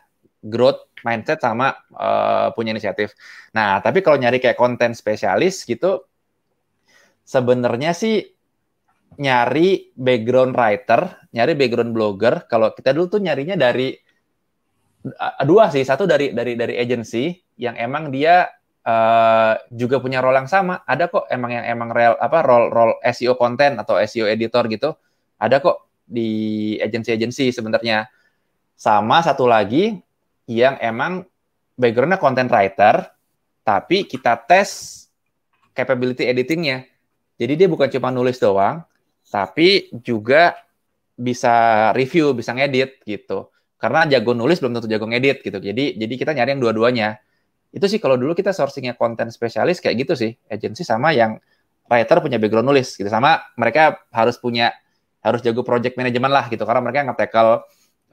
Speaker 2: growth mindset sama uh, punya inisiatif. Nah, tapi kalau nyari kayak konten spesialis gitu, sebenarnya sih nyari background writer, nyari background blogger. Kalau kita dulu tuh nyarinya dari dua sih satu dari dari dari agensi yang emang dia uh, juga punya role yang sama ada kok emang yang emang real apa role role SEO konten atau SEO editor gitu ada kok di agensi-agensi sebenarnya sama satu lagi yang emang backgroundnya content writer tapi kita tes capability editingnya jadi dia bukan cuma nulis doang tapi juga bisa review bisa ngedit gitu karena jago nulis belum tentu jago ngedit gitu jadi jadi kita nyari yang dua-duanya itu sih kalau dulu kita sourcingnya konten spesialis kayak gitu sih agensi sama yang writer punya background nulis gitu sama mereka harus punya harus jago project manajemen lah gitu karena mereka ngetekel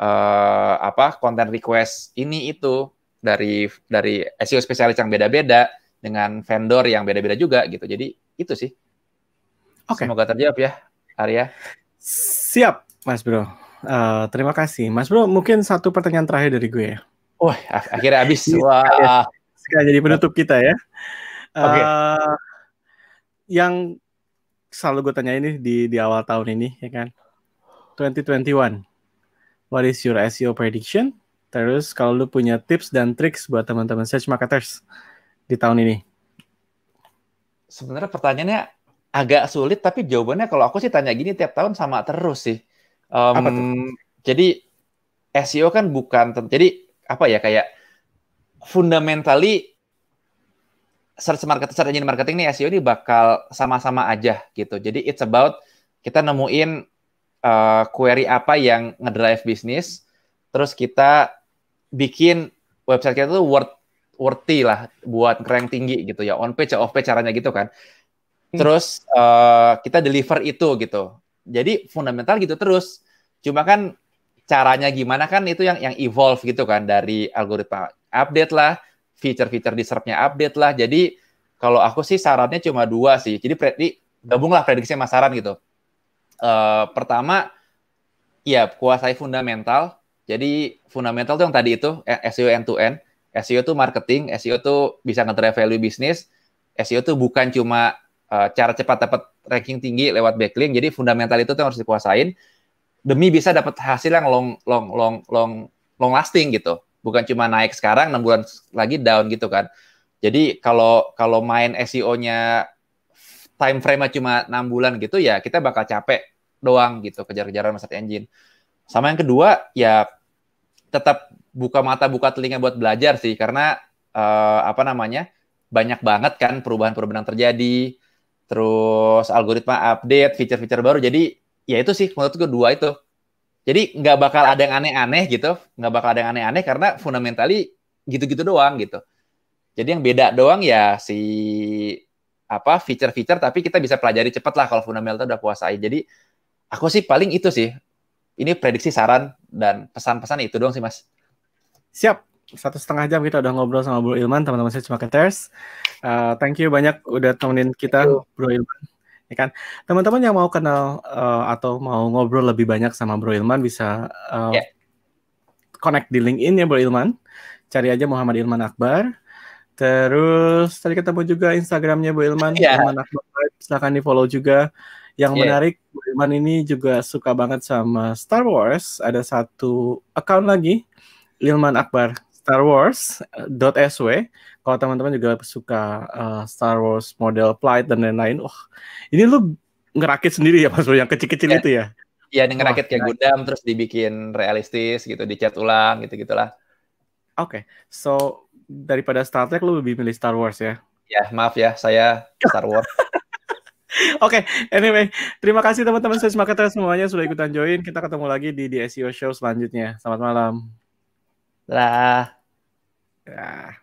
Speaker 2: uh, apa konten request ini itu dari dari SEO spesialis yang beda-beda dengan vendor yang beda-beda juga gitu jadi itu sih oke okay. semoga terjawab ya Arya
Speaker 1: siap Mas Bro Eh, terima kasih, Mas Bro. Mungkin satu pertanyaan terakhir dari gue ya. Wah, oh, akhirnya habis. Iya, Wah. sekarang ya. jadi penutup kita ya. Okay. Uh, eh, yang selalu gue tanya ini di di awal tahun ini ya kan 2021 what is your SEO prediction terus kalau lu punya tips dan triks buat teman-teman search marketers di tahun ini
Speaker 2: sebenarnya pertanyaannya agak sulit tapi jawabannya kalau aku sih tanya gini tiap tahun sama terus sih Um, Jadi SEO kan bukan jadi apa ya kayak fundamentally search marketing, search engine marketing ini SEO ini bakal sama-sama aja gitu. Jadi it's about kita nemuin uh, query apa yang ngedrive bisnis, terus kita bikin website kita tuh worth worthy lah buat rank tinggi gitu ya on page, ya, off page caranya gitu kan. Hmm. Terus uh, kita deliver itu gitu jadi fundamental gitu terus. Cuma kan caranya gimana kan itu yang yang evolve gitu kan dari algoritma update lah, feature-feature di serpnya update lah. Jadi kalau aku sih syaratnya cuma dua sih. Jadi predi gabunglah prediksi sama saran gitu. Uh, pertama, ya kuasai fundamental. Jadi fundamental tuh yang tadi itu eh, SEO end to end. SEO tuh marketing, SEO tuh bisa nge value bisnis. SEO tuh bukan cuma uh, cara cepat dapat ranking tinggi lewat backlink. Jadi fundamental itu tuh harus dikuasain demi bisa dapat hasil yang long long long long long lasting gitu. Bukan cuma naik sekarang 6 bulan lagi down gitu kan. Jadi kalau kalau main SEO-nya time frame-nya cuma 6 bulan gitu ya kita bakal capek doang gitu kejar-kejaran sama engine. Sama yang kedua ya tetap buka mata buka telinga buat belajar sih karena uh, apa namanya? banyak banget kan perubahan-perubahan yang terjadi terus algoritma update, fitur-fitur baru. Jadi ya itu sih menurut gue dua itu. Jadi nggak bakal ada yang aneh-aneh gitu, nggak bakal ada yang aneh-aneh karena fundamentalnya gitu-gitu doang gitu. Jadi yang beda doang ya si apa fitur-fitur tapi kita bisa pelajari cepat lah kalau fundamental udah kuasai. Jadi aku sih paling itu sih. Ini prediksi saran dan pesan-pesan itu doang sih mas.
Speaker 1: Siap. Satu setengah jam kita udah ngobrol sama Bro Ilman, teman-teman saya cuma keters. Eh, thank you banyak udah temenin kita, Bro Ilman. Ya kan, teman-teman yang mau kenal uh, atau mau ngobrol lebih banyak sama Bro Ilman bisa uh, eh, yeah. connect di LinkedIn ya Bro Ilman. Cari aja Muhammad Ilman Akbar. Terus tadi ketemu juga Instagramnya Bro Ilman, yeah. Ilman Akbar. Silahkan di follow juga. Yang yeah. menarik, Bro Ilman ini juga suka banget sama Star Wars. Ada satu account lagi, Ilman Akbar. Star Wars .dot .sw kalau teman-teman juga suka uh, Star Wars model flight dan lain-lain oh ini lu ngerakit sendiri ya Mas yang kecil-kecil ya. itu ya
Speaker 2: Iya, ngerakit rakit kayak gudam terus dibikin realistis gitu, dicat ulang gitu-gitulah.
Speaker 1: Oke. Okay. So daripada Star Trek lu lebih milih Star Wars ya?
Speaker 2: Ya, maaf ya, saya
Speaker 1: Star Wars. Oke, okay, anyway, terima kasih teman-teman Marketer semuanya sudah ikutan join. Kita ketemu lagi di, di SEO Show selanjutnya. Selamat malam. Dah. Dah.